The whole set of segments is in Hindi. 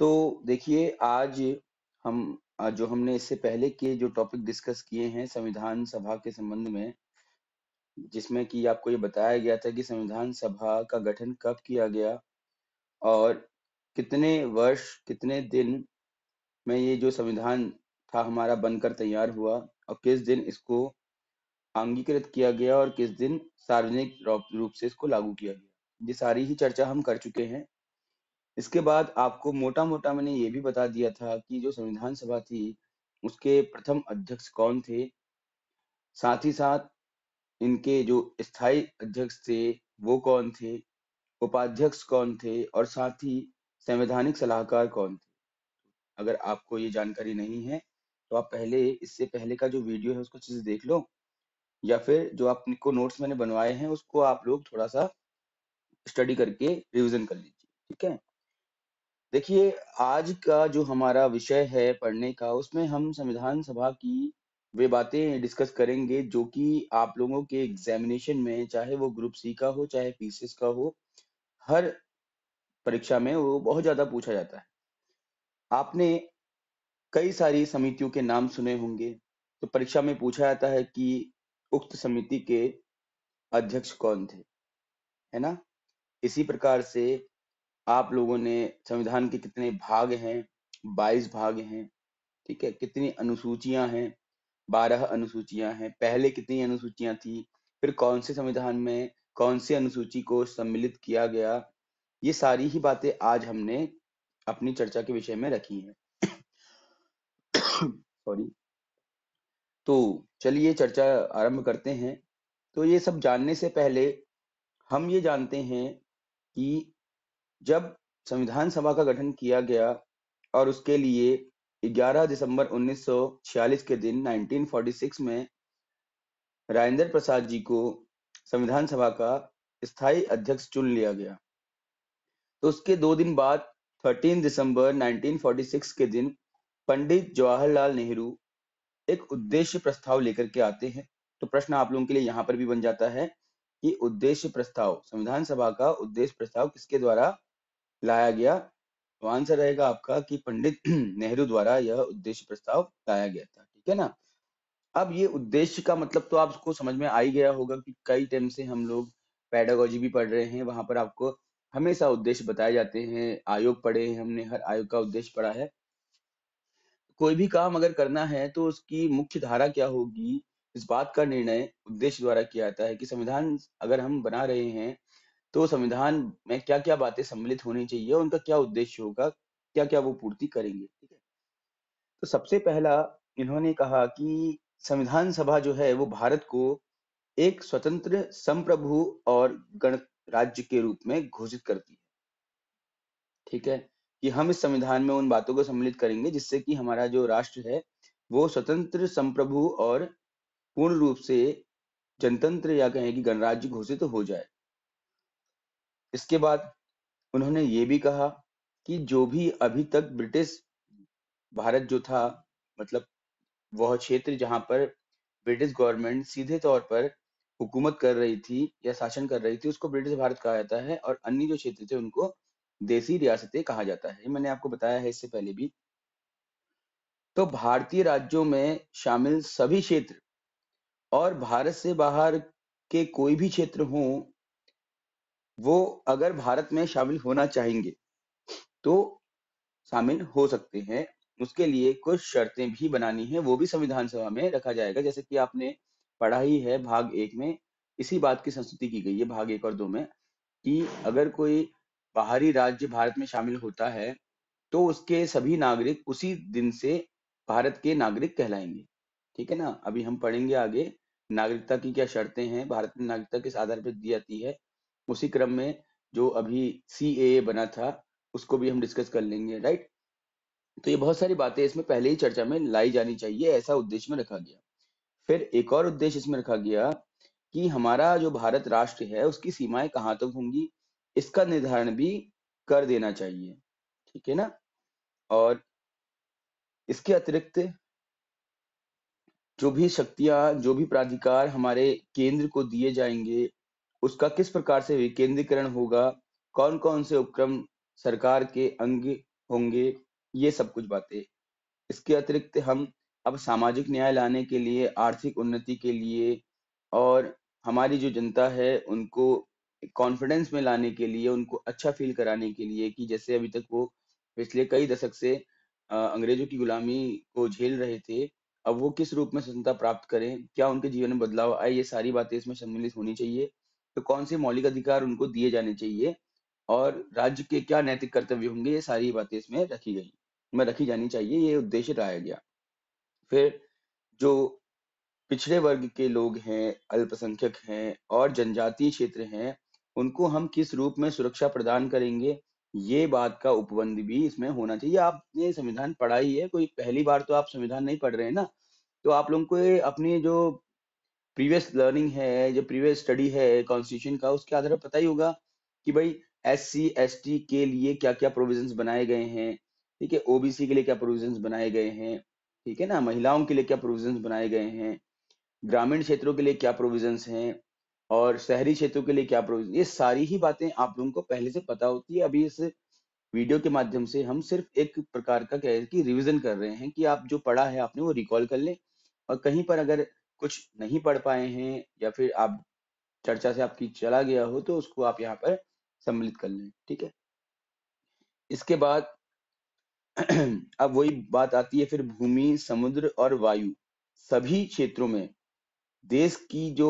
तो देखिए आज हम जो हमने इससे पहले के जो टॉपिक डिस्कस किए हैं संविधान सभा के संबंध में जिसमें कि आपको ये बताया गया था कि संविधान सभा का गठन कब किया गया और कितने वर्ष कितने दिन में ये जो संविधान था हमारा बनकर तैयार हुआ और किस दिन इसको अंगीकृत किया गया और किस दिन सार्वजनिक रूप से इसको लागू किया गया ये सारी ही चर्चा हम कर चुके हैं इसके बाद आपको मोटा मोटा मैंने ये भी बता दिया था कि जो संविधान सभा थी उसके प्रथम अध्यक्ष कौन थे साथ ही साथ इनके जो स्थायी अध्यक्ष थे वो कौन थे उपाध्यक्ष कौन थे और साथ ही संवैधानिक सलाहकार कौन थे अगर आपको ये जानकारी नहीं है तो आप पहले इससे पहले का जो वीडियो है उसको चीज देख लो या फिर जो आपको नोट्स मैंने बनवाए हैं उसको आप लोग थोड़ा सा स्टडी करके रिविजन कर लीजिए ठीक है देखिए आज का जो हमारा विषय है पढ़ने का उसमें हम संविधान सभा की वे बातें डिस्कस करेंगे जो कि आप लोगों के एग्जामिनेशन में चाहे वो ग्रुप सी का हो चाहे पीसीएस का हो हर परीक्षा में वो बहुत ज्यादा पूछा जाता है आपने कई सारी समितियों के नाम सुने होंगे तो परीक्षा में पूछा जाता है कि उक्त समिति के अध्यक्ष कौन थे है ना इसी प्रकार से आप लोगों ने संविधान के कितने भाग हैं बाईस भाग हैं ठीक है कितनी अनुसूचियां हैं बारह अनुसूचियां हैं पहले कितनी अनुसूचियां थी फिर कौन से संविधान में कौन सी अनुसूची को सम्मिलित किया गया ये सारी ही बातें आज हमने अपनी चर्चा के विषय में रखी है सॉरी तो चलिए चर्चा आरंभ करते हैं तो ये सब जानने से पहले हम ये जानते हैं कि जब संविधान सभा का गठन किया गया और उसके लिए 11 दिसंबर 1946 के दिन 1946 में राजेंद्र प्रसाद जी को संविधान सभा का स्थायी अध्यक्ष चुन लिया गया तो उसके दो दिन बाद 13 दिसंबर 1946 के दिन पंडित जवाहरलाल नेहरू एक उद्देश्य प्रस्ताव लेकर के आते हैं तो प्रश्न आप लोगों के लिए यहाँ पर भी बन जाता है कि उद्देश्य प्रस्ताव संविधान सभा का उद्देश्य प्रस्ताव किसके द्वारा लाया गया तो आंसर रहेगा आपका कि पंडित नेहरू द्वारा यह उद्देश्य प्रस्ताव लाया गया था ठीक है ना अब ये उद्देश्य का मतलब तो आपको समझ में आ ही गया होगा कि कई टाइम से हम लोग पैडागोजी भी पढ़ रहे हैं वहां पर आपको हमेशा उद्देश्य बताए जाते हैं आयोग पढ़े हैं हमने हर आयोग का उद्देश्य पढ़ा है कोई भी काम अगर करना है तो उसकी मुख्य धारा क्या होगी इस बात का निर्णय उद्देश्य द्वारा किया जाता है कि संविधान अगर हम बना रहे हैं तो संविधान में क्या क्या बातें सम्मिलित होनी चाहिए उनका क्या उद्देश्य होगा क्या क्या वो पूर्ति करेंगे ठीक है तो सबसे पहला इन्होंने कहा कि संविधान सभा जो है वो भारत को एक स्वतंत्र संप्रभु और गण राज्य के रूप में घोषित करती है ठीक है कि हम इस संविधान में उन बातों को सम्मिलित करेंगे जिससे कि हमारा जो राष्ट्र है वो स्वतंत्र संप्रभु और पूर्ण रूप से जनतंत्र या कहें कि गणराज्य घोषित तो हो जाए इसके बाद उन्होंने ये भी कहा कि जो भी अभी तक ब्रिटिश भारत जो था मतलब वह क्षेत्र जहां पर ब्रिटिश गवर्नमेंट सीधे तौर पर हुकूमत कर रही थी या शासन कर रही थी उसको ब्रिटिश भारत कहा जाता है और अन्य जो क्षेत्र थे उनको देसी रियासतें कहा जाता है मैंने आपको बताया है इससे पहले भी तो भारतीय राज्यों में शामिल सभी क्षेत्र और भारत से बाहर के कोई भी क्षेत्र हो वो अगर भारत में शामिल होना चाहेंगे तो शामिल हो सकते हैं उसके लिए कुछ शर्तें भी बनानी है वो भी संविधान सभा में रखा जाएगा जैसे कि आपने पढ़ा ही है भाग एक में इसी बात की संस्तुति की गई है भाग एक और दो में कि अगर कोई बाहरी राज्य भारत में शामिल होता है तो उसके सभी नागरिक उसी दिन से भारत के नागरिक कहलाएंगे ठीक है ना अभी हम पढ़ेंगे आगे नागरिकता की क्या शर्तें हैं भारत में नागरिकता किस आधार पर दी जाती है उसी क्रम में जो अभी सी ए बना था उसको भी हम डिस्कस कर लेंगे राइट तो ये बहुत सारी बातें इसमें पहले ही चर्चा में लाई जानी चाहिए ऐसा उद्देश्य में रखा गया फिर एक और उद्देश्य इसमें रखा गया कि हमारा जो भारत राष्ट्र है उसकी सीमाएं कहाँ तक तो होंगी इसका निर्धारण भी कर देना चाहिए ठीक है ना और इसके अतिरिक्त जो भी शक्तियां जो भी प्राधिकार हमारे केंद्र को दिए जाएंगे उसका किस प्रकार से विकेंद्रीकरण होगा कौन कौन से उपक्रम सरकार के अंग होंगे ये सब कुछ बातें इसके अतिरिक्त हम अब सामाजिक न्याय लाने के लिए आर्थिक उन्नति के लिए और हमारी जो जनता है उनको कॉन्फिडेंस में लाने के लिए उनको अच्छा फील कराने के लिए कि जैसे अभी तक वो पिछले कई दशक से अंग्रेजों की गुलामी को झेल रहे थे अब वो किस रूप में स्वतंत्रता प्राप्त करें क्या उनके जीवन में बदलाव आए ये सारी बातें इसमें सम्मिलित होनी चाहिए तो कौन से मौलिक अधिकार उनको दिए जाने चाहिए और राज्य के क्या नैतिक कर्तव्य होंगे ये सारी बातें इसमें रखी गई में रखी जानी चाहिए ये उद्देश्य लाया गया फिर जो पिछड़े वर्ग के लोग हैं अल्पसंख्यक हैं और जनजातीय क्षेत्र हैं उनको हम किस रूप में सुरक्षा प्रदान करेंगे ये बात का उपबंध भी इसमें होना चाहिए आपने संविधान पढ़ा ही है कोई पहली बार तो आप संविधान नहीं पढ़ रहे हैं ना तो आप लोगों को अपनी जो प्रीवियस लर्निंग है जो प्रीवियस स्टडी है कॉन्स्टिट्यूशन का उसके आधार पर पता ही होगा कि भाई एस सी एस टी के लिए क्या क्या प्रोविजन बनाए गए हैं ठीक है ओबीसी के लिए क्या प्रोविजन बनाए गए हैं ठीक है ना महिलाओं के लिए क्या प्रोविजन बनाए गए हैं ग्रामीण क्षेत्रों के लिए क्या प्रोविजन हैं और शहरी क्षेत्रों के लिए क्या प्रोविजन ये सारी ही बातें आप लोगों को पहले से पता होती है अभी इस वीडियो के माध्यम से हम सिर्फ एक प्रकार का कह रहे कि रिविजन कर रहे हैं कि आप जो पढ़ा है आपने वो रिकॉल कर लें और कहीं पर अगर कुछ नहीं पढ़ पाए हैं या फिर आप चर्चा से आपकी चला गया हो तो उसको आप यहाँ पर सम्मिलित कर लें ठीक है इसके बाद अब वही बात आती है फिर भूमि समुद्र और वायु सभी क्षेत्रों में देश की जो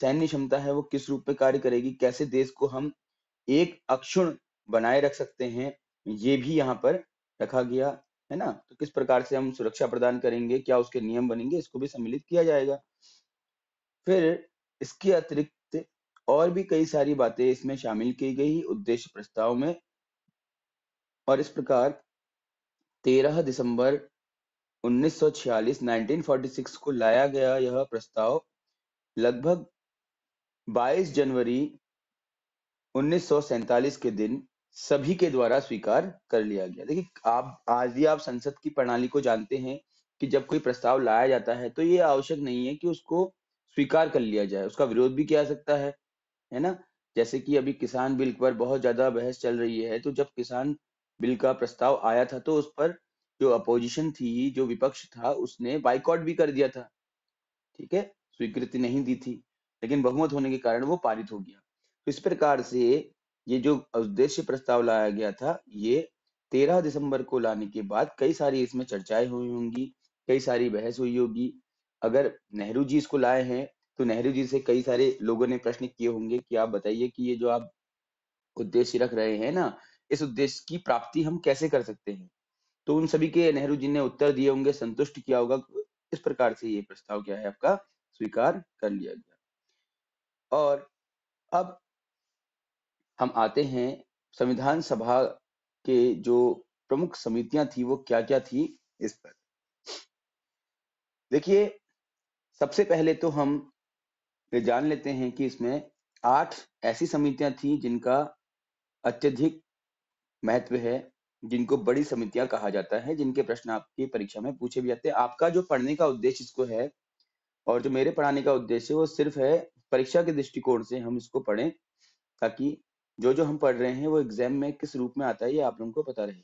सैन्य क्षमता है वो किस रूप में कार्य करेगी कैसे देश को हम एक अक्षुण बनाए रख सकते हैं ये भी यहाँ पर रखा गया है ना तो किस प्रकार से हम सुरक्षा प्रदान करेंगे क्या उसके नियम बनेंगे इसको भी सम्मिलित किया जाएगा फिर इसके अतिरिक्त और भी कई सारी बातें इसमें शामिल की गई उद्देश्य प्रस्ताव में और इस प्रकार 13 दिसंबर 1946 1946 को लाया गया यह प्रस्ताव लगभग 22 जनवरी 1947 के दिन सभी के द्वारा स्वीकार कर लिया गया देखिए आप आज भी आप संसद की प्रणाली को जानते हैं कि जब कोई प्रस्ताव लाया जाता है तो ये आवश्यक नहीं है कि उसको स्वीकार कर लिया जाए उसका विरोध भी किया सकता है है ना जैसे कि अभी किसान बिल पर बहुत ज्यादा बहस चल रही है तो जब किसान बिल का प्रस्ताव आया था तो उस पर जो अपोजिशन थी जो विपक्ष था उसने बाइकआउट भी कर दिया था ठीक है स्वीकृति नहीं दी थी लेकिन बहुमत होने के कारण वो पारित हो गया तो इस प्रकार से ये जो उद्देश्य प्रस्ताव लाया गया था ये तेरह दिसंबर को लाने के बाद कई सारी इसमें चर्चाएं हुई होंगी कई सारी बहस हुई होगी अगर नेहरू जी इसको लाए हैं तो नेहरू जी से कई सारे लोगों ने प्रश्न किए होंगे कि आप बताइए कि ये जो आप उद्देश्य रख रहे हैं ना इस उद्देश्य की प्राप्ति हम कैसे कर सकते हैं तो उन सभी के नेहरू जी ने उत्तर दिए होंगे संतुष्ट किया होगा इस प्रकार से ये प्रस्ताव क्या है आपका स्वीकार कर लिया गया और अब हम आते हैं संविधान सभा के जो प्रमुख समितियां थी वो क्या क्या थी इस पर देखिए सबसे पहले तो हम ये जान लेते हैं कि इसमें आठ ऐसी समितियां थी जिनका अत्यधिक महत्व है जिनको बड़ी समितियां कहा जाता है जिनके प्रश्न आपकी परीक्षा में पूछे भी जाते हैं आपका जो पढ़ने का उद्देश्य इसको है और जो मेरे पढ़ाने का उद्देश्य वो सिर्फ है परीक्षा के दृष्टिकोण से हम इसको पढ़ें ताकि जो जो हम पढ़ रहे हैं वो एग्जाम में किस रूप में आता है ये आप लोगों को पता रहे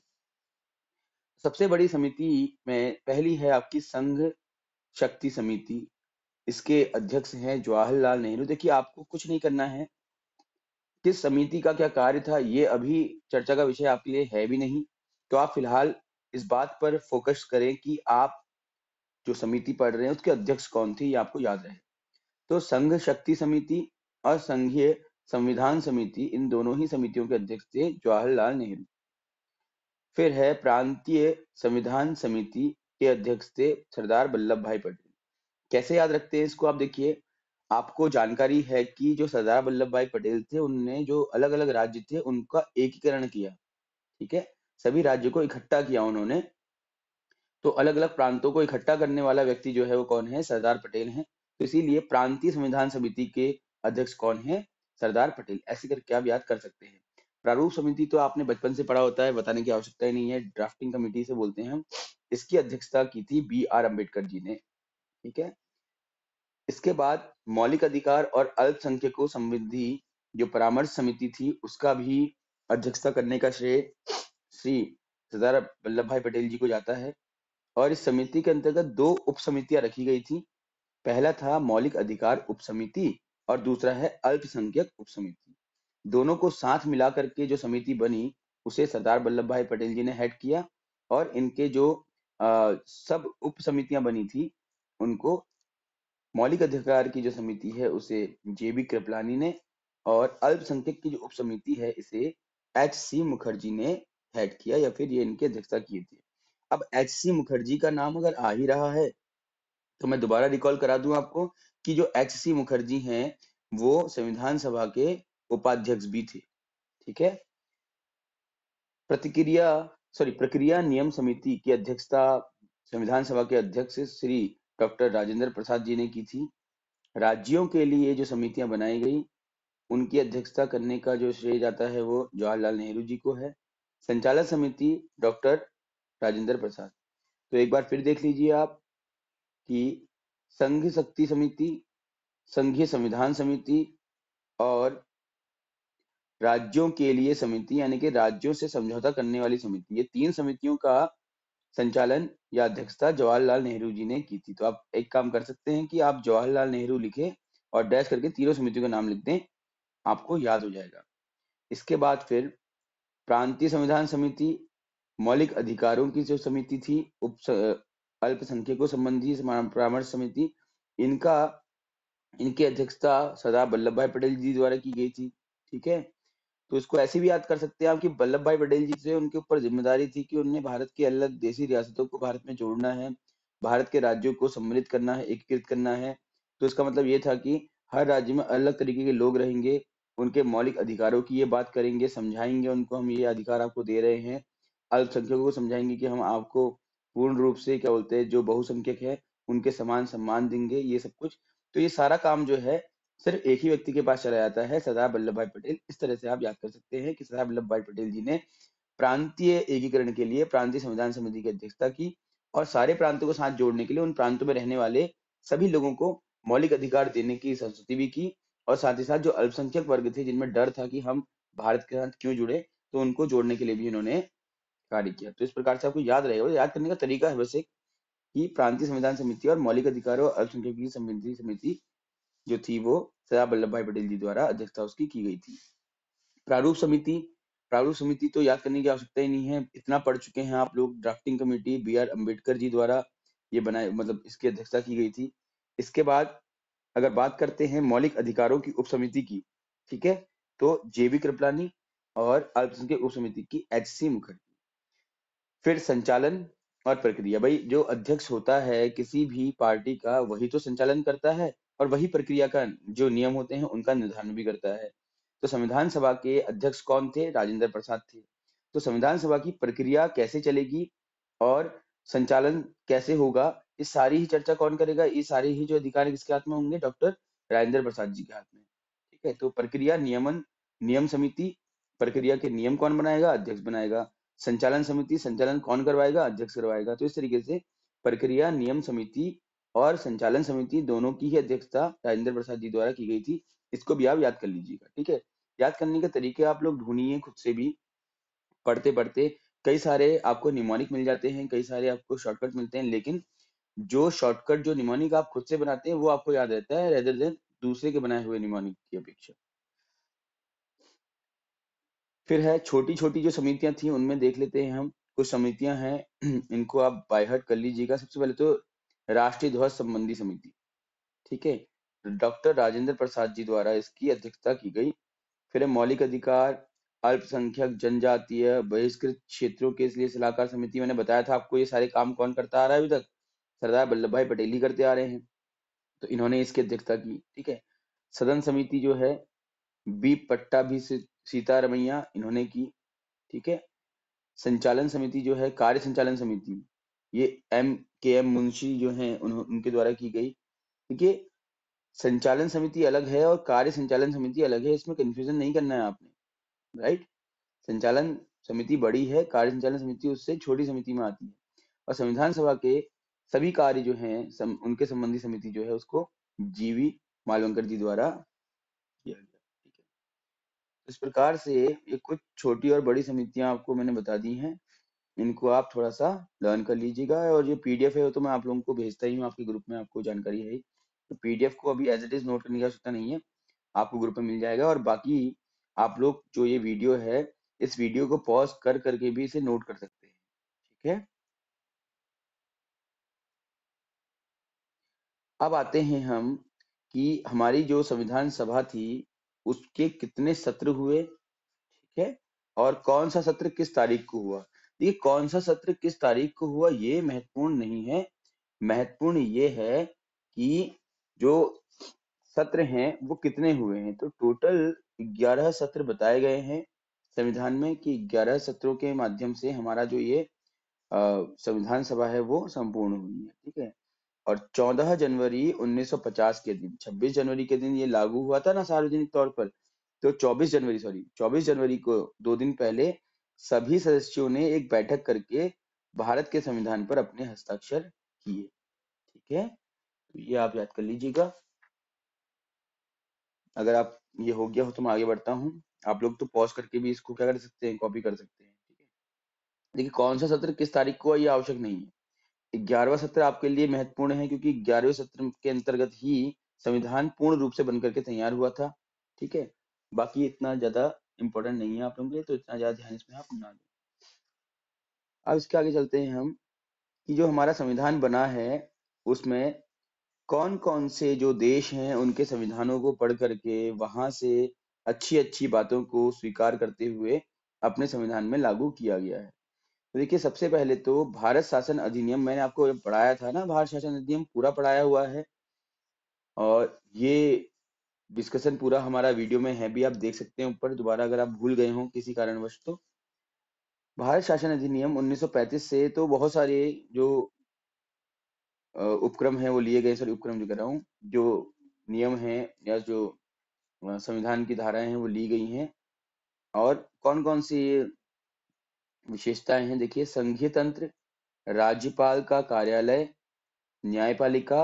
सबसे बड़ी समिति में पहली है आपकी संघ शक्ति समिति इसके अध्यक्ष हैं जवाहरलाल नेहरू देखिए आपको कुछ नहीं करना है किस समिति का क्या कार्य था ये अभी चर्चा का विषय आपके लिए है भी नहीं तो आप फिलहाल इस बात पर फोकस करें कि आप जो समिति पढ़ रहे हैं उसके अध्यक्ष कौन थे ये आपको याद रहे तो संघ शक्ति समिति और संघीय संविधान समिति इन दोनों ही समितियों के अध्यक्ष थे जवाहरलाल नेहरू फिर है प्रांतीय संविधान समिति के अध्यक्ष थे सरदार वल्लभ भाई पटेल कैसे याद रखते हैं इसको आप देखिए आपको जानकारी है कि जो सरदार वल्लभ भाई पटेल थे उनने जो अलग अलग राज्य थे उनका एकीकरण किया ठीक है सभी राज्य को इकट्ठा किया उन्होंने तो अलग अलग प्रांतों को इकट्ठा करने वाला व्यक्ति जो है वो कौन है सरदार पटेल है तो इसीलिए प्रांतीय संविधान समिति के अध्यक्ष कौन है सरदार पटेल ऐसे करके आप याद कर सकते हैं प्रारूप समिति तो आपने बचपन से पढ़ा होता है बताने की आवश्यकता ही नहीं है ड्राफ्टिंग कमेटी से बोलते हैं इसकी अध्यक्षता की थी बी आर अम्बेडकर जी ने ठीक है इसके बाद मौलिक अधिकार और अल्पसंख्यकों संबंधी जो परामर्श समिति थी उसका भी अध्यक्षता करने का श्रेय श्री सरदार वल्लभ भाई पटेल जी को जाता है और इस समिति के अंतर्गत दो उप समितियां रखी गई थी पहला था मौलिक अधिकार उप समिति और दूसरा है अल्पसंख्यक उप समिति दोनों को साथ मिलाकर के जो समिति बनी उसे सरदार वल्लभ भाई पटेल जी ने हेड किया और इनके जो आ, सब उप समितियां बनी थी उनको मौलिक अधिकार की जो समिति है उसे जे बी कृपलानी ने और अल्पसंख्यक की जो उप समिति है इसे एच सी मुखर्जी ने हेड किया या फिर ये इनकी अध्यक्षता किए थे अब एच सी मुखर्जी का नाम अगर आ ही रहा है तो मैं दोबारा रिकॉल करा दूं आपको कि जो एच सी मुखर्जी हैं वो संविधान सभा के उपाध्यक्ष भी थे ठीक है प्रतिक्रिया सॉरी प्रक्रिया नियम समिति की अध्यक्षता संविधान सभा के अध्यक्ष श्री डॉक्टर राजेंद्र प्रसाद जी ने की थी राज्यों के लिए जो समितियां बनाई गई उनकी अध्यक्षता करने का जो श्रेय जाता है वो जवाहरलाल नेहरू जी को है संचालक समिति डॉक्टर राजेंद्र प्रसाद तो एक बार फिर देख लीजिए आप कि संघ शक्ति समिति संघीय संविधान समिति और राज्यों के लिए समिति यानी कि राज्यों से समझौता करने वाली समिति ये तीन समितियों का संचालन या अध्यक्षता जवाहरलाल नेहरू जी ने की थी तो आप एक काम कर सकते हैं कि आप जवाहरलाल नेहरू लिखे और डैश करके तीनों समितियों का नाम लिख दें आपको याद हो जाएगा इसके बाद फिर प्रांतीय संविधान समिति मौलिक अधिकारों की जो समिति थी उप अल्पसंख्यकों संबंधी परामर्श समिति इनका इनकी अध्यक्षता सरदार वल्लभ भाई पटेल जी द्वारा की गई थी ठीक है तो इसको ऐसे भी याद कर सकते हैं आप कि वल्लभ भाई पटेल जी से उनके ऊपर जिम्मेदारी थी कि उन्हें भारत की अलग देशी रियासतों को भारत में जोड़ना है भारत के राज्यों को सम्मिलित करना है एकीकृत करना है तो इसका मतलब ये था कि हर राज्य में अलग तरीके के लोग रहेंगे उनके मौलिक अधिकारों की ये बात करेंगे समझाएंगे उनको हम ये अधिकार आपको दे रहे हैं अल्पसंख्यकों को समझाएंगे कि हम आपको पूर्ण रूप से क्या बोलते हैं जो बहुसंख्यक है उनके समान सम्मान देंगे ये सब कुछ तो ये सारा काम जो है सिर्फ एक ही व्यक्ति के पास चला जाता है सरदार वल्लभ भाई पटेल इस तरह से आप याद कर सकते हैं कि सरदार वल्लभ भाई पटेल जी ने प्रांतीय एकीकरण के लिए प्रांतीय संविधान समिति की अध्यक्षता की और सारे प्रांतों को साथ जोड़ने के लिए उन प्रांतों में रहने वाले सभी लोगों को मौलिक अधिकार देने की संस्कृति भी की और साथ ही साथ जो अल्पसंख्यक वर्ग थे जिनमें डर था कि हम भारत के साथ क्यों जुड़े तो उनको जोड़ने के लिए भी उन्होंने कार्य किया तो इस प्रकार से आपको याद रहेगा याद करने का तरीका है वैसे कि प्रांतीय संविधान समिति और मौलिक अधिकारों और अल्पसंख्यक संविधि समिति जो थी वो सरदार वल्लभ भाई पटेल जी द्वारा अध्यक्षता उसकी की गई थी प्रारूप समिति प्रारूप समिति तो याद करने की आवश्यकता ही नहीं है इतना पढ़ चुके हैं आप लोग drafting committee B R Ambedkar ji द्वारा ये बनाए मतलब इसकी अध्यक्षता की गई थी इसके बाद अगर बात करते हैं मौलिक अधिकारों की उपसमिति की ठीक है तो जेबी कृपलानी और अल्पसंख्यक उप समिति की एच सी मुखर्जी फिर संचालन और प्रक्रिया भाई जो अध्यक्ष होता है किसी भी पार्टी का वही तो संचालन करता है और वही प्रक्रिया का जो नियम होते हैं उनका निर्धारण भी करता है तो संविधान सभा के अध्यक्ष कौन थे राजेंद्र प्रसाद थे तो संविधान सभा की प्रक्रिया कैसे चलेगी और संचालन कैसे होगा इस सारी ही चर्चा कौन करेगा ये सारे ही जो अधिकार किसके हाथ में होंगे डॉक्टर राजेंद्र प्रसाद जी के हाथ में ठीक है तो प्रक्रिया नियमन नियम समिति प्रक्रिया के नियम कौन बनाएगा अध्यक्ष बनाएगा संचालन समिति संचालन कौन करवाएगा अध्यक्ष करवाएगा तो इस तरीके से प्रक्रिया नियम समिति और संचालन समिति दोनों की ही अध्यक्षता राजेंद्र प्रसाद जी द्वारा की गई थी इसको भी आप याद कर लीजिएगा ठीक है याद करने के तरीके आप लोग ढूंढिए खुद से भी पढ़ते पढ़ते कई सारे आपको निमोनिक मिल जाते हैं कई सारे आपको शॉर्टकट मिलते हैं लेकिन जो शॉर्टकट जो निमोनिक आप खुद से बनाते हैं वो आपको याद रहता है रेदर देन दूसरे के बनाए हुए निमोनिक की अपेक्षा फिर है छोटी-छोटी जो समितियाँ थी उनमें देख लेते हैं हम, कुछ समितियां हैं इनको आप बाईहट कर लीजिएगा। सबसे पहले तो राष्ट्रीय ध्वज संबंधी समिति, ठीक है? डॉक्टर राजेंद्र प्रसाद जी द्वारा इसकी अध्यक्षता की गई। फिर है मौलिक अधिकार, अल्पसंख्यक, जनजातीय, बहिष्कृत क्षेत्रों के लिए सलाहकार समिति मैंने बताया था आपको ये सारे काम कौन करता आ रहा है अभी तक? सरदार वल्लभ भाई पटेल ही करते आ रहे हैं। तो इन्होंने इसकी अध्यक्षता की, ठीक है? सदन समिति जो है बी पट्टा से रमैया इन्होंने की ठीक है संचालन समिति जो है कार्य संचालन समिति ये एम के एम मुंशी जो हैं उनके द्वारा की गई है संचालन समिति अलग है और कार्य संचालन समिति अलग है इसमें कंफ्यूजन नहीं करना है आपने राइट संचालन समिति बड़ी है कार्य संचालन समिति उससे छोटी समिति में आती है और संविधान सभा के सभी कार्य जो हैं सम, उनके संबंधी समिति जो है उसको जीवी मालवंकर जी द्वारा इस प्रकार से ये कुछ छोटी और बड़ी समितियां आपको मैंने बता दी हैं इनको आप थोड़ा सा लर्न कर लीजिएगा और ये पीडीएफ है तो मैं आप लोगों को भेजता ही हूँ आपके ग्रुप में आपको जानकारी है तो पीडीएफ को अभी एज इट इज नोट करने की आवश्यकता नहीं है आपको ग्रुप में मिल जाएगा और बाकी आप लोग जो ये वीडियो है इस वीडियो को पॉज कर करके भी इसे नोट कर सकते हैं ठीक है अब आते हैं हम कि हमारी जो संविधान सभा थी उसके कितने सत्र हुए ठीक है और कौन सा सत्र किस तारीख को हुआ ये कौन सा सत्र किस तारीख को हुआ ये महत्वपूर्ण नहीं है महत्वपूर्ण ये है कि जो सत्र हैं वो कितने हुए हैं तो टोटल 11 सत्र बताए गए हैं संविधान में कि 11 सत्रों के माध्यम से हमारा जो ये संविधान सभा है वो संपूर्ण हुई है ठीक है और 14 जनवरी 1950 के दिन 26 जनवरी के दिन ये लागू हुआ था ना सार्वजनिक तौर पर तो 24 जनवरी सॉरी 24 जनवरी को दो दिन पहले सभी सदस्यों ने एक बैठक करके भारत के संविधान पर अपने हस्ताक्षर किए ठीक है तो ये आप याद कर लीजिएगा अगर आप ये हो गया हो तो मैं आगे बढ़ता हूँ आप लोग तो पॉज करके भी इसको क्या कर सकते हैं कॉपी कर सकते हैं ठीक है देखिए कौन सा सत्र किस तारीख को ये आवश्यक नहीं है ग्यारहवा सत्र आपके लिए महत्वपूर्ण है क्योंकि ग्यारहवें सत्र के अंतर्गत ही संविधान पूर्ण रूप से बनकर के तैयार हुआ था ठीक है बाकी इतना ज्यादा इंपॉर्टेंट नहीं है आप लोगों के लिए तो इतना ज्यादा ध्यान इसमें आप ना दें अब इसके आगे चलते हैं हम कि जो हमारा संविधान बना है उसमें कौन कौन से जो देश हैं उनके संविधानों को पढ़ करके वहां से अच्छी अच्छी बातों को स्वीकार करते हुए अपने संविधान में लागू किया गया है तो देखिए सबसे पहले तो भारत शासन अधिनियम मैंने आपको पढ़ाया था ना भारत शासन अधिनियम पूरा पढ़ाया हुआ है और ये डिस्कशन पूरा हमारा वीडियो में है भी आप देख सकते हैं ऊपर दोबारा अगर आप भूल गए हो किसी कारणवश तो भारत शासन अधिनियम 1935 से तो बहुत सारे जो उपक्रम है वो लिए गए सॉरी उपक्रम जो कह रहा हूँ जो नियम है या जो संविधान की धाराएं हैं वो ली गई हैं और कौन कौन सी विशेषताएं हैं देखिए संघीय तंत्र राज्यपाल का कार्यालय न्यायपालिका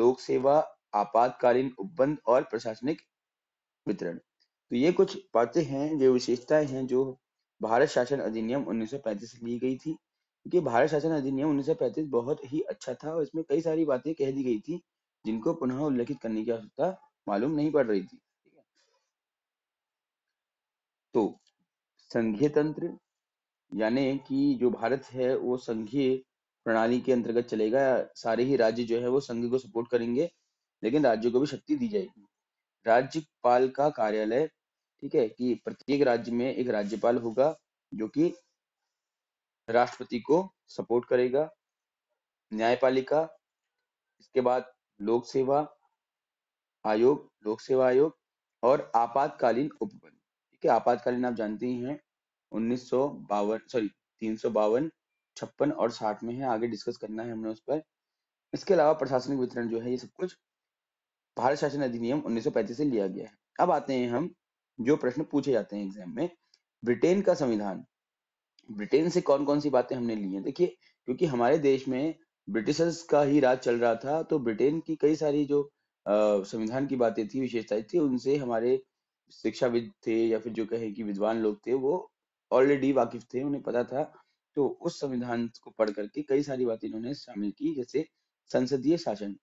लोक सेवा आपातकालीन उपबंध और प्रशासनिक वितरण तो ये कुछ बातें हैं जो विशेषताएं हैं जो भारत शासन अधिनियम 1935 ली गई थी क्योंकि भारत शासन अधिनियम 1935 बहुत ही अच्छा था और इसमें कई सारी बातें कह दी गई थी जिनको पुनः उल्लेखित करने की आवश्यकता मालूम नहीं पड़ रही थी तो संघीय तंत्र यानी कि जो भारत है वो संघीय प्रणाली के अंतर्गत चलेगा सारे ही राज्य जो है वो संघ को सपोर्ट करेंगे लेकिन राज्यों को भी शक्ति दी जाएगी राज्यपाल का कार्यालय ठीक है कि प्रत्येक राज्य में एक राज्यपाल होगा जो कि राष्ट्रपति को सपोर्ट करेगा न्यायपालिका इसके बाद लोक सेवा आयोग लोक सेवा आयोग और आपातकालीन उपबंध ठीक है आपातकालीन आप जानते ही हैं उन्नीस सौ बावन सॉरी तीन छप्पन और साठ में है आगे डिस्कस करना है हमने उस पर इसके अलावा प्रशासनिक वितरण जो है ये सब कुछ भारत शासन अधिनियम 1935 से लिया गया है अब आते हैं हम जो प्रश्न पूछे जाते हैं एग्जाम में ब्रिटेन का संविधान ब्रिटेन से कौन कौन सी बातें हमने ली हैं देखिए क्योंकि हमारे देश में ब्रिटिशर्स का ही राज चल रहा था तो ब्रिटेन की कई सारी जो संविधान की बातें थी विशेषताएं थी उनसे हमारे शिक्षाविद थे या फिर जो कहे कि विद्वान लोग थे वो ऑलरेडी वाकिफ थे उन्हें पता था तो उस संविधान को पढ़ करके कई सारी बातें इन्होंने शामिल की जैसे संसदीय शासन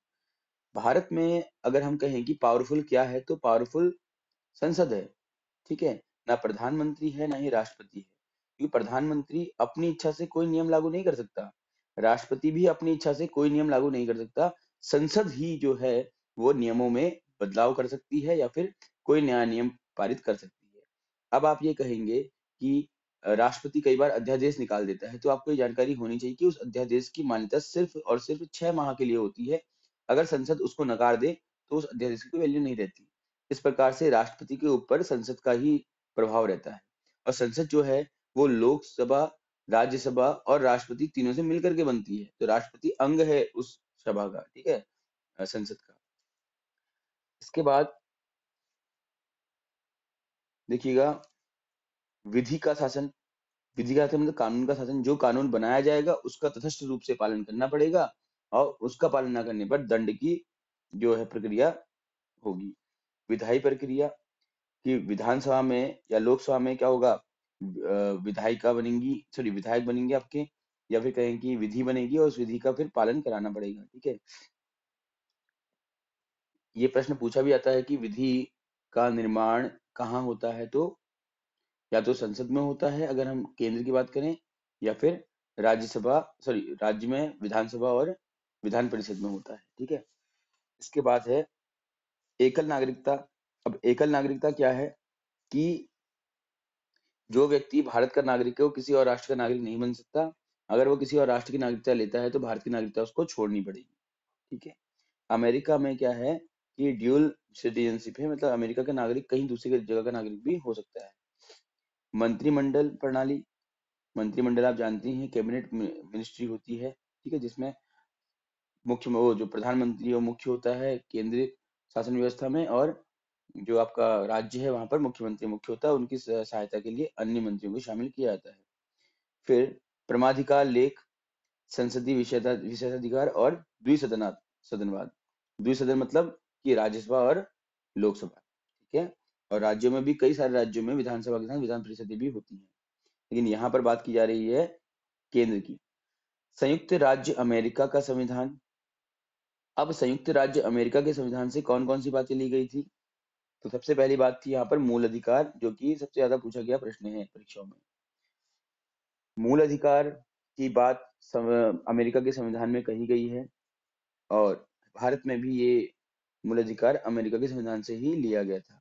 भारत में अगर हम कहें कि पावरफुल क्या है तो पावरफुल संसद है ठीक है ना प्रधानमंत्री है ना ही राष्ट्रपति है क्योंकि प्रधानमंत्री अपनी इच्छा से कोई नियम लागू नहीं कर सकता राष्ट्रपति भी अपनी इच्छा से कोई नियम लागू नहीं कर सकता संसद ही जो है वो नियमों में बदलाव कर सकती है या फिर कोई नया नियम पारित कर सकती है अब आप ये कहेंगे कि राष्ट्रपति कई बार अध्यादेश निकाल देता है तो आपको ये जानकारी होनी चाहिए कि उस अध्यादेश की मान्यता सिर्फ और सिर्फ छह माह के लिए होती है अगर संसद उसको नकार दे तो उस अध्यादेश की वैल्यू नहीं रहती इस प्रकार से राष्ट्रपति के ऊपर संसद का ही प्रभाव रहता है और संसद जो है वो लोकसभा राज्यसभा और राष्ट्रपति तीनों से मिलकर के बनती है तो राष्ट्रपति अंग है उस सभा का ठीक है संसद का इसके बाद देखिएगा विधि का शासन विधि का मतलब कानून का शासन जो कानून बनाया जाएगा उसका तथस्थ रूप से पालन करना पड़ेगा और उसका पालन न करने पर दंड की जो है प्रक्रिया होगी विधायी प्रक्रिया कि विधानसभा में या लोकसभा में क्या होगा विधायिका बनेंगी सॉरी विधायक बनेंगे आपके या फिर कहें कि विधि बनेगी और उस विधि का फिर पालन कराना पड़ेगा ठीक है ये प्रश्न पूछा भी जाता है कि विधि का निर्माण कहाँ होता है तो या तो संसद में होता है अगर हम केंद्र की बात करें या फिर राज्यसभा सॉरी राज्य में विधानसभा और विधान परिषद में होता है ठीक है इसके बाद है एकल नागरिकता अब एकल नागरिकता क्या है कि जो व्यक्ति भारत का नागरिक है वो किसी और राष्ट्र का नागरिक नहीं बन सकता अगर वो किसी और राष्ट्र की नागरिकता लेता है तो भारत की नागरिकता उसको छोड़नी पड़ेगी ठीक है अमेरिका में क्या है कि ड्यूल सिटीजनशिप है मतलब अमेरिका का नागरिक कहीं दूसरी जगह का नागरिक भी हो सकता है मंत्रिमंडल प्रणाली मंत्रिमंडल आप जानते हैं कैबिनेट मिनिस्ट्री होती है ठीक है जिसमें मुख्य वो जो प्रधानमंत्री वो मुख्य होता है केंद्रीय शासन व्यवस्था में और जो आपका राज्य है वहां पर मुख्यमंत्री मुख्य होता है उनकी सहायता के लिए अन्य मंत्रियों को शामिल किया जाता है फिर प्रमाधिकार लेख संसदीय विशेषाधिकार और द्विसदनाथ सदनवाद द्विसदन मतलब कि राज्यसभा और लोकसभा ठीक है और राज्यों में भी कई सारे राज्यों में विधानसभा के साथ विधान परिषदें भी होती हैं लेकिन यहाँ पर बात की जा रही है केंद्र की संयुक्त राज्य अमेरिका का संविधान अब संयुक्त राज्य अमेरिका के संविधान से कौन कौन सी बातें ली गई थी तो सबसे पहली बात थी यहाँ पर मूल अधिकार जो कि सबसे ज्यादा पूछा गया प्रश्न है परीक्षाओं में मूल अधिकार की बात अमेरिका के संविधान में कही गई है और भारत में भी ये मूल अधिकार अमेरिका के संविधान से ही लिया गया था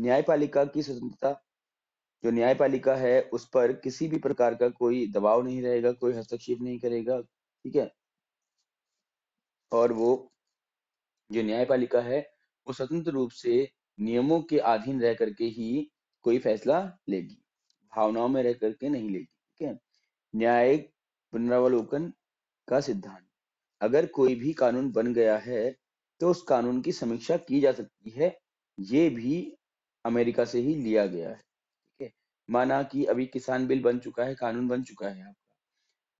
न्यायपालिका की स्वतंत्रता जो न्यायपालिका है उस पर किसी भी प्रकार का कोई दबाव नहीं रहेगा कोई हस्तक्षेप नहीं करेगा ठीक है और वो जो न्यायपालिका है वो स्वतंत्र रूप से नियमों के अधीन रह करके ही कोई फैसला लेगी भावनाओं में रह करके नहीं लेगी ठीक है न्यायिक पुनरावलोकन का सिद्धांत अगर कोई भी कानून बन गया है तो उस कानून की समीक्षा की जा सकती है ये भी अमेरिका से ही लिया गया है ठीक है माना कि अभी किसान बिल बन चुका है कानून बन चुका है आपका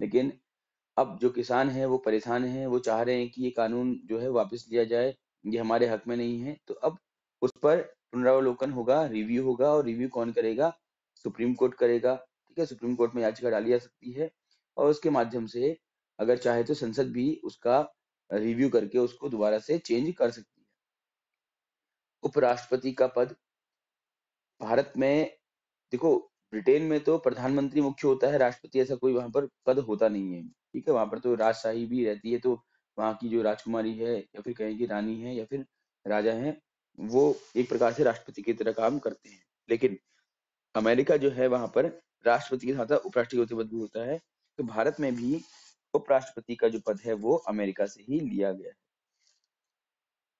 लेकिन अब जो किसान है वो परेशान है वो चाह रहे हैं कि ये कानून जो है वापस लिया जाए ये हमारे हक में नहीं है तो अब उस पर पुनरावलोकन होगा रिव्यू होगा और रिव्यू कौन करेगा सुप्रीम कोर्ट करेगा ठीक है सुप्रीम कोर्ट में याचिका डाली जा सकती है और उसके माध्यम से अगर चाहे तो संसद भी उसका रिव्यू करके उसको दोबारा से चेंज कर सकती है उपराष्ट्रपति का पद भारत में देखो, ब्रिटेन में तो प्रधानमंत्री मुख्य होता है, राष्ट्रपति ऐसा कोई वहां पर पद होता नहीं है, ठीक है? वहां पर तो राजशाही भी रहती है, तो वहाँ की जो राजकुमारी है या फिर कहें कि रानी है या फिर राजा है वो एक प्रकार से राष्ट्रपति की तरह काम करते हैं। लेकिन अमेरिका जो है वहां पर राष्ट्रपति के साथ उपराष्ट्रपति पद भी होता है, तो भारत में भी उपराष्ट्रपति का जो पद है वो अमेरिका से ही लिया गया है।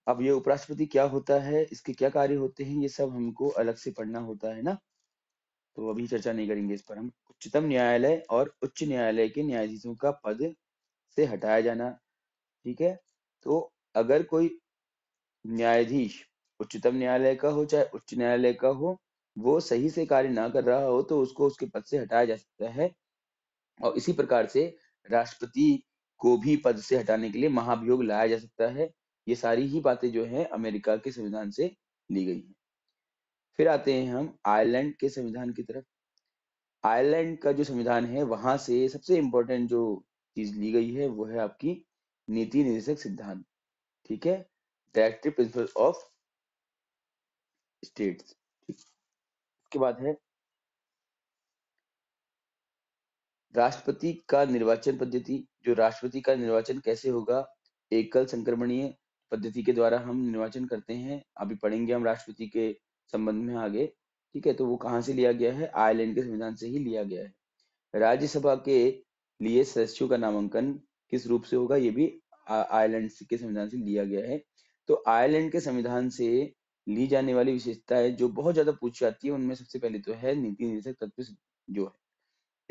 अब ये उपराष्ट्रपति क्या होता है इसके क्या कार्य होते हैं ये सब हमको अलग से पढ़ना होता है ना तो अभी चर्चा नहीं करेंगे इस पर हम उच्चतम न्यायालय और उच्च न्यायालय के न्यायाधीशों का पद से हटाया जाना ठीक है तो अगर कोई न्यायाधीश उच्चतम न्यायालय का हो चाहे उच्च न्यायालय का हो वो सही से कार्य ना कर रहा हो तो उसको उसके पद से हटाया जा सकता है और इसी प्रकार से राष्ट्रपति को भी पद से हटाने के लिए महाभियोग लाया जा सकता है ये सारी ही बातें जो है अमेरिका के संविधान से ली गई हैं फिर आते हैं हम आयरलैंड के संविधान की तरफ आयरलैंड का जो संविधान है वहां से सबसे इंपॉर्टेंट जो चीज ली गई है वो है आपकी नीति निर्देशक सिद्धांत ठीक है डायरेक्टिव प्रिंसिपल ऑफ स्टेट उसके बाद है राष्ट्रपति का निर्वाचन पद्धति जो राष्ट्रपति का निर्वाचन कैसे होगा एकल संक्रमणीय पद्धति के द्वारा हम निर्वाचन करते हैं अभी पढ़ेंगे हम राष्ट्रपति के संबंध में आगे ठीक है तो वो कहाँ से लिया गया है आयरलैंड के संविधान से ही लिया गया है राज्यसभा के लिए सदस्यों का नामांकन किस रूप से होगा ये भी आयरलैंड के संविधान से लिया गया है तो आयरलैंड के संविधान से ली जाने वाली विशेषताएं जो बहुत ज्यादा पूछी जाती है उनमें सबसे पहले तो है नीति निर्देशक तत्व जो है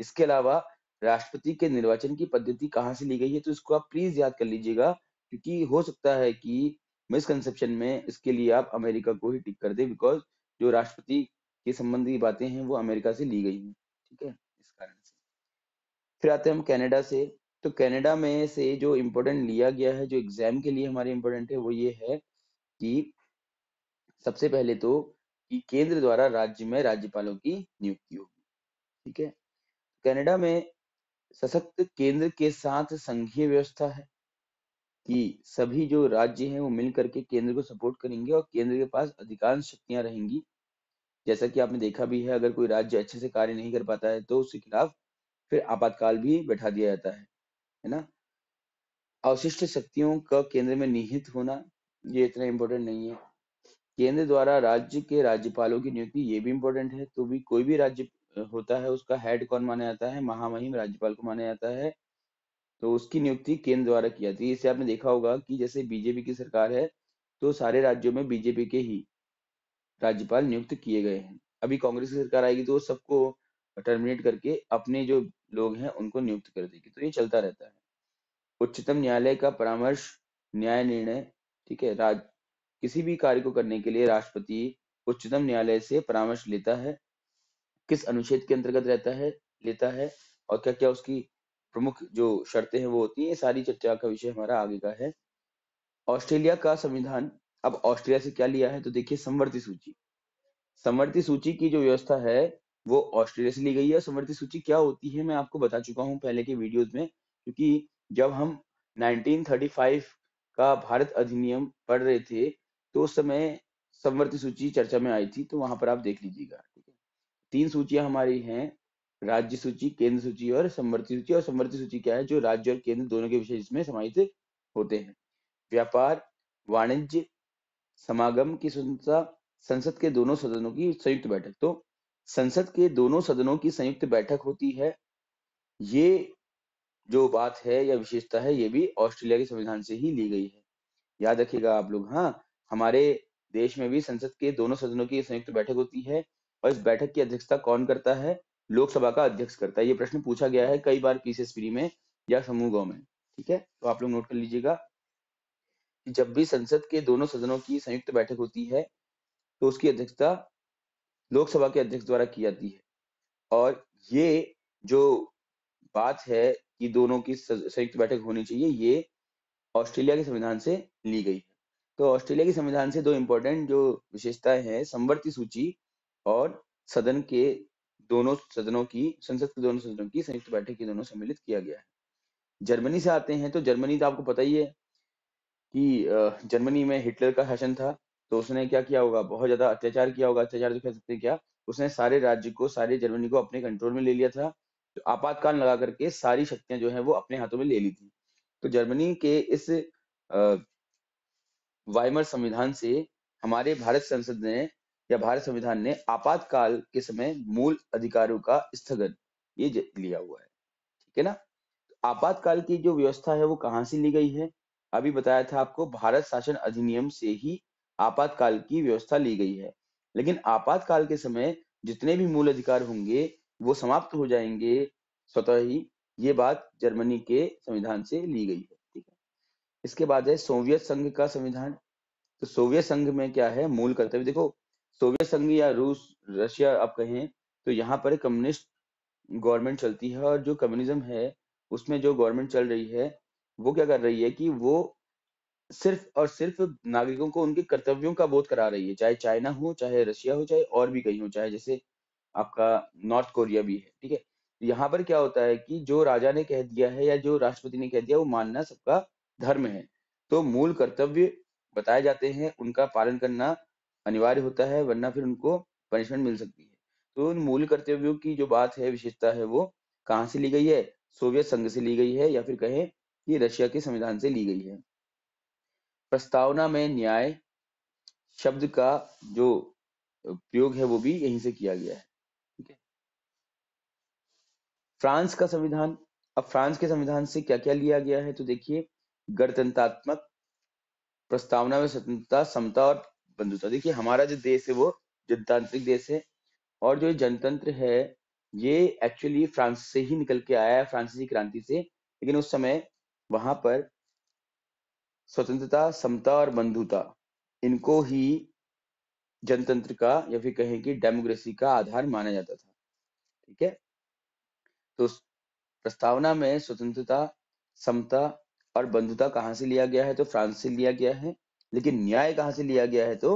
इसके अलावा राष्ट्रपति के निर्वाचन की पद्धति कहाँ से ली गई है तो इसको आप प्लीज याद कर लीजिएगा क्योंकि हो सकता है कि मिसकंसेप्शन में इसके लिए आप अमेरिका को ही टिक कर दे बिकॉज जो राष्ट्रपति के संबंधी बातें हैं वो अमेरिका से ली गई हैं ठीक है इस कारण से फिर आते हैं हम कैनेडा से तो कैनेडा में से जो इम्पोर्टेंट लिया गया है जो एग्जाम के लिए हमारे इम्पोर्टेंट है वो ये है कि सबसे पहले तो कि केंद्र द्वारा राज्य में राज्यपालों की नियुक्ति होगी ठीक है कनाडा में सशक्त केंद्र के साथ संघीय व्यवस्था है कि सभी जो राज्य हैं वो मिल करके केंद्र को सपोर्ट करेंगे और केंद्र के पास अधिकांश शक्तियां रहेंगी जैसा कि आपने देखा भी है अगर कोई राज्य अच्छे से कार्य नहीं कर पाता है तो उसके खिलाफ फिर आपातकाल भी बैठा दिया जाता है है ना अवशिष्ट शक्तियों का केंद्र में निहित होना ये इतना इम्पोर्टेंट नहीं है केंद्र द्वारा राज्य के राज्यपालों की नियुक्ति ये भी इम्पोर्टेंट है तो भी कोई भी राज्य होता है उसका हेड कौन माना जाता है महामहिम राज्यपाल को माना जाता है तो उसकी नियुक्ति केंद्र द्वारा की जाती है इसे आपने देखा होगा कि जैसे बीजेपी की सरकार है तो सारे राज्यों में बीजेपी के ही राज्यपाल नियुक्त किए गए हैं अभी कांग्रेस की सरकार आएगी तो सबको टर्मिनेट करके अपने जो लोग हैं उनको नियुक्त कर देगी तो ये चलता रहता है उच्चतम न्यायालय का परामर्श न्याय निर्णय ठीक है राज किसी भी कार्य को करने के लिए राष्ट्रपति उच्चतम न्यायालय से परामर्श लेता है किस अनुच्छेद के अंतर्गत रहता है लेता है और क्या क्या उसकी प्रमुख जो शर्तें हैं वो होती हैं सारी चर्चा का विषय हमारा आगे का है ऑस्ट्रेलिया का संविधान अब ऑस्ट्रेलिया से क्या लिया है तो देखिए समवर्ती सूची समवर्ती सूची की जो व्यवस्था है वो ऑस्ट्रेलिया से ली गई है समवर्ती सूची क्या होती है मैं आपको बता चुका हूँ पहले के वीडियोज में क्योंकि जब हम 1935 का भारत अधिनियम पढ़ रहे थे तो उस समय समवर्ती सूची चर्चा में आई थी तो वहां पर आप देख लीजिएगा ठीक है तीन सूचियां हमारी हैं राज्य सूची केंद्र सूची और समवर्ती सूची और समवर्ती सूची क्या है जो राज्य और केंद्र दोनों के विषय इसमें समाहित होते हैं व्यापार वाणिज्य समागम की स्वतंत्रता संसद के दोनों सदनों की संयुक्त बैठक तो संसद के दोनों सदनों की संयुक्त बैठक होती है ये जो बात है या विशेषता है ये भी ऑस्ट्रेलिया के संविधान से ही ली गई है याद रखिएगा आप लोग हाँ हमारे देश में भी संसद के दोनों सदनों की संयुक्त बैठक होती है और इस बैठक की अध्यक्षता कौन करता है लोकसभा का अध्यक्ष करता है ये प्रश्न पूछा गया है कई बार फ्री में या समूह गांव में ठीक है तो आप लोग नोट कर लीजिएगा जब भी संसद के दोनों सदनों की संयुक्त बैठक होती है तो उसकी अध्यक्षता लोकसभा के अध्यक्ष द्वारा की जाती है और ये जो बात है कि दोनों की संयुक्त बैठक होनी चाहिए ये ऑस्ट्रेलिया के संविधान से ली गई है तो ऑस्ट्रेलिया के संविधान से दो इंपॉर्टेंट जो विशेषताएं हैं संवर्ती सूची और सदन के दोनों सदनों की संसद के दोनों सदनों की संयुक्त बैठक की दोनों सम्मिलित किया गया है जर्मनी से आते हैं तो जर्मनी तो आपको पता ही है कि जर्मनी में हिटलर का शासन था तो उसने क्या किया होगा बहुत ज्यादा अत्याचार किया होगा अत्याचार तो कह सकते हैं क्या उसने सारे राज्य को सारे जर्मनी को अपने कंट्रोल में ले लिया था तो आपातकाल लगा करके सारी शक्तियां जो है वो अपने हाथों में ले ली थी तो जर्मनी के इस वाइमर संविधान से हमारे भारत संसद ने या भारत संविधान ने आपातकाल के समय मूल अधिकारों का स्थगन ये लिया हुआ है ठीक है ना आपातकाल की जो व्यवस्था है वो कहाँ से ली गई है अभी बताया था आपको भारत शासन अधिनियम से ही आपातकाल की व्यवस्था ली गई है लेकिन आपातकाल के समय जितने भी मूल अधिकार होंगे वो समाप्त हो जाएंगे स्वतः ही ये बात जर्मनी के संविधान से ली गई है ठीक है इसके बाद है सोवियत संघ का संविधान तो सोवियत संघ में क्या है मूल कर्तव्य देखो सोवियत संघ या रूस रशिया आप कहें तो यहाँ पर कम्युनिस्ट गवर्नमेंट चलती है और जो कम्युनिज्म है उसमें जो गवर्नमेंट चल रही है वो क्या कर रही है कि वो सिर्फ और सिर्फ नागरिकों को उनके कर्तव्यों का बोध करा रही है चाहे चाइना हो चाहे रशिया हो चाहे और भी कहीं हो चाहे जैसे आपका नॉर्थ कोरिया भी है ठीक है यहाँ पर क्या होता है कि जो राजा ने कह दिया है या जो राष्ट्रपति ने कह दिया वो मानना सबका धर्म है तो मूल कर्तव्य बताए जाते हैं उनका पालन करना अनिवार्य होता है वरना फिर उनको पनिशमेंट मिल सकती है तो उन मूल कर्तव्यों की जो बात है विशेषता है वो कहाँ से ली गई है सोवियत संघ से ली गई है या फिर कहें कि रशिया के संविधान से ली गई है प्रस्तावना में न्याय शब्द का जो प्रयोग है वो भी यहीं से किया गया है ठीक है फ्रांस का संविधान अब फ्रांस के संविधान से क्या क्या लिया गया है तो देखिए गणतंत्रात्मक प्रस्तावना में स्वतंत्रता समता और बंधुता देखिए हमारा जो देश है वो जनतांत्रिक देश है और जो जनतंत्र है ये एक्चुअली फ्रांस से ही निकल के आया है फ्रांसीसी क्रांति से लेकिन उस समय वहां पर स्वतंत्रता समता और बंधुता इनको ही जनतंत्र का या फिर कहें कि डेमोक्रेसी का आधार माना जाता था ठीक है तो प्रस्तावना में स्वतंत्रता समता और बंधुता कहाँ से लिया गया है तो फ्रांस से लिया गया है लेकिन न्याय कहाँ से लिया गया है तो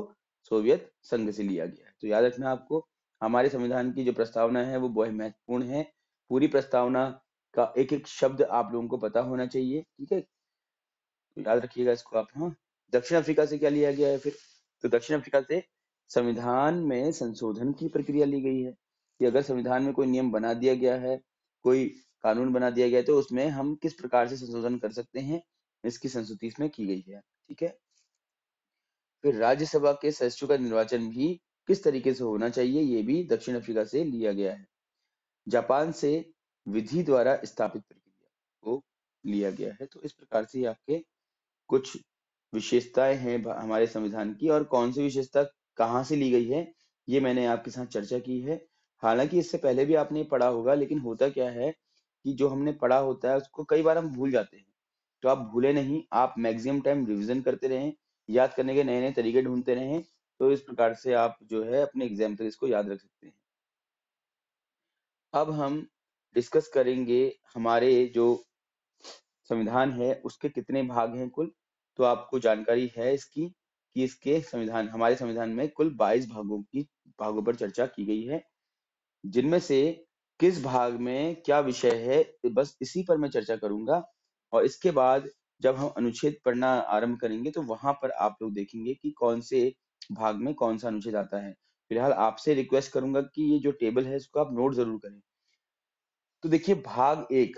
सोवियत संघ से लिया गया है तो याद रखना आपको हमारे संविधान की जो प्रस्तावना है वो बहुत महत्वपूर्ण है पूरी प्रस्तावना का एक एक शब्द आप लोगों को पता होना चाहिए ठीक है तो याद रखिएगा इसको आप हाँ दक्षिण अफ्रीका से क्या लिया गया है फिर तो दक्षिण अफ्रीका से संविधान में संशोधन की प्रक्रिया ली गई है कि अगर संविधान में कोई नियम बना दिया गया है कोई कानून बना दिया गया है तो उसमें हम किस प्रकार से संशोधन कर सकते हैं इसकी संस्तुति इसमें की गई है ठीक है फिर राज्यसभा के सदस्यों का निर्वाचन भी किस तरीके से होना चाहिए ये भी दक्षिण अफ्रीका से लिया गया है जापान से विधि द्वारा स्थापित प्रक्रिया को लिया गया है तो इस प्रकार से आपके कुछ विशेषताएं हैं हमारे संविधान की और कौन सी विशेषता कहाँ से ली गई है ये मैंने आपके साथ चर्चा की है हालांकि इससे पहले भी आपने पढ़ा होगा लेकिन होता क्या है कि जो हमने पढ़ा होता है उसको कई बार हम भूल जाते हैं तो आप भूले नहीं आप मैक्सिमम टाइम रिविजन करते रहें याद करने के नए नए तरीके ढूंढते रहें तो इस प्रकार से आप जो है अपने एग्जाम तक इसको याद रख सकते हैं अब हम डिस्कस करेंगे हमारे जो संविधान है उसके कितने भाग हैं कुल तो आपको जानकारी है इसकी कि इसके संविधान हमारे संविधान में कुल 22 भागों की भागों पर चर्चा की गई है जिनमें से किस भाग में क्या विषय है बस इसी पर मैं चर्चा करूंगा और इसके बाद जब हम अनुच्छेद पढ़ना आरंभ करेंगे तो वहां पर आप लोग देखेंगे कि कौन से भाग में कौन सा अनुच्छेद आता है फिलहाल आपसे रिक्वेस्ट करूंगा कि ये जो टेबल है इसको आप नोट जरूर करें तो देखिए भाग एक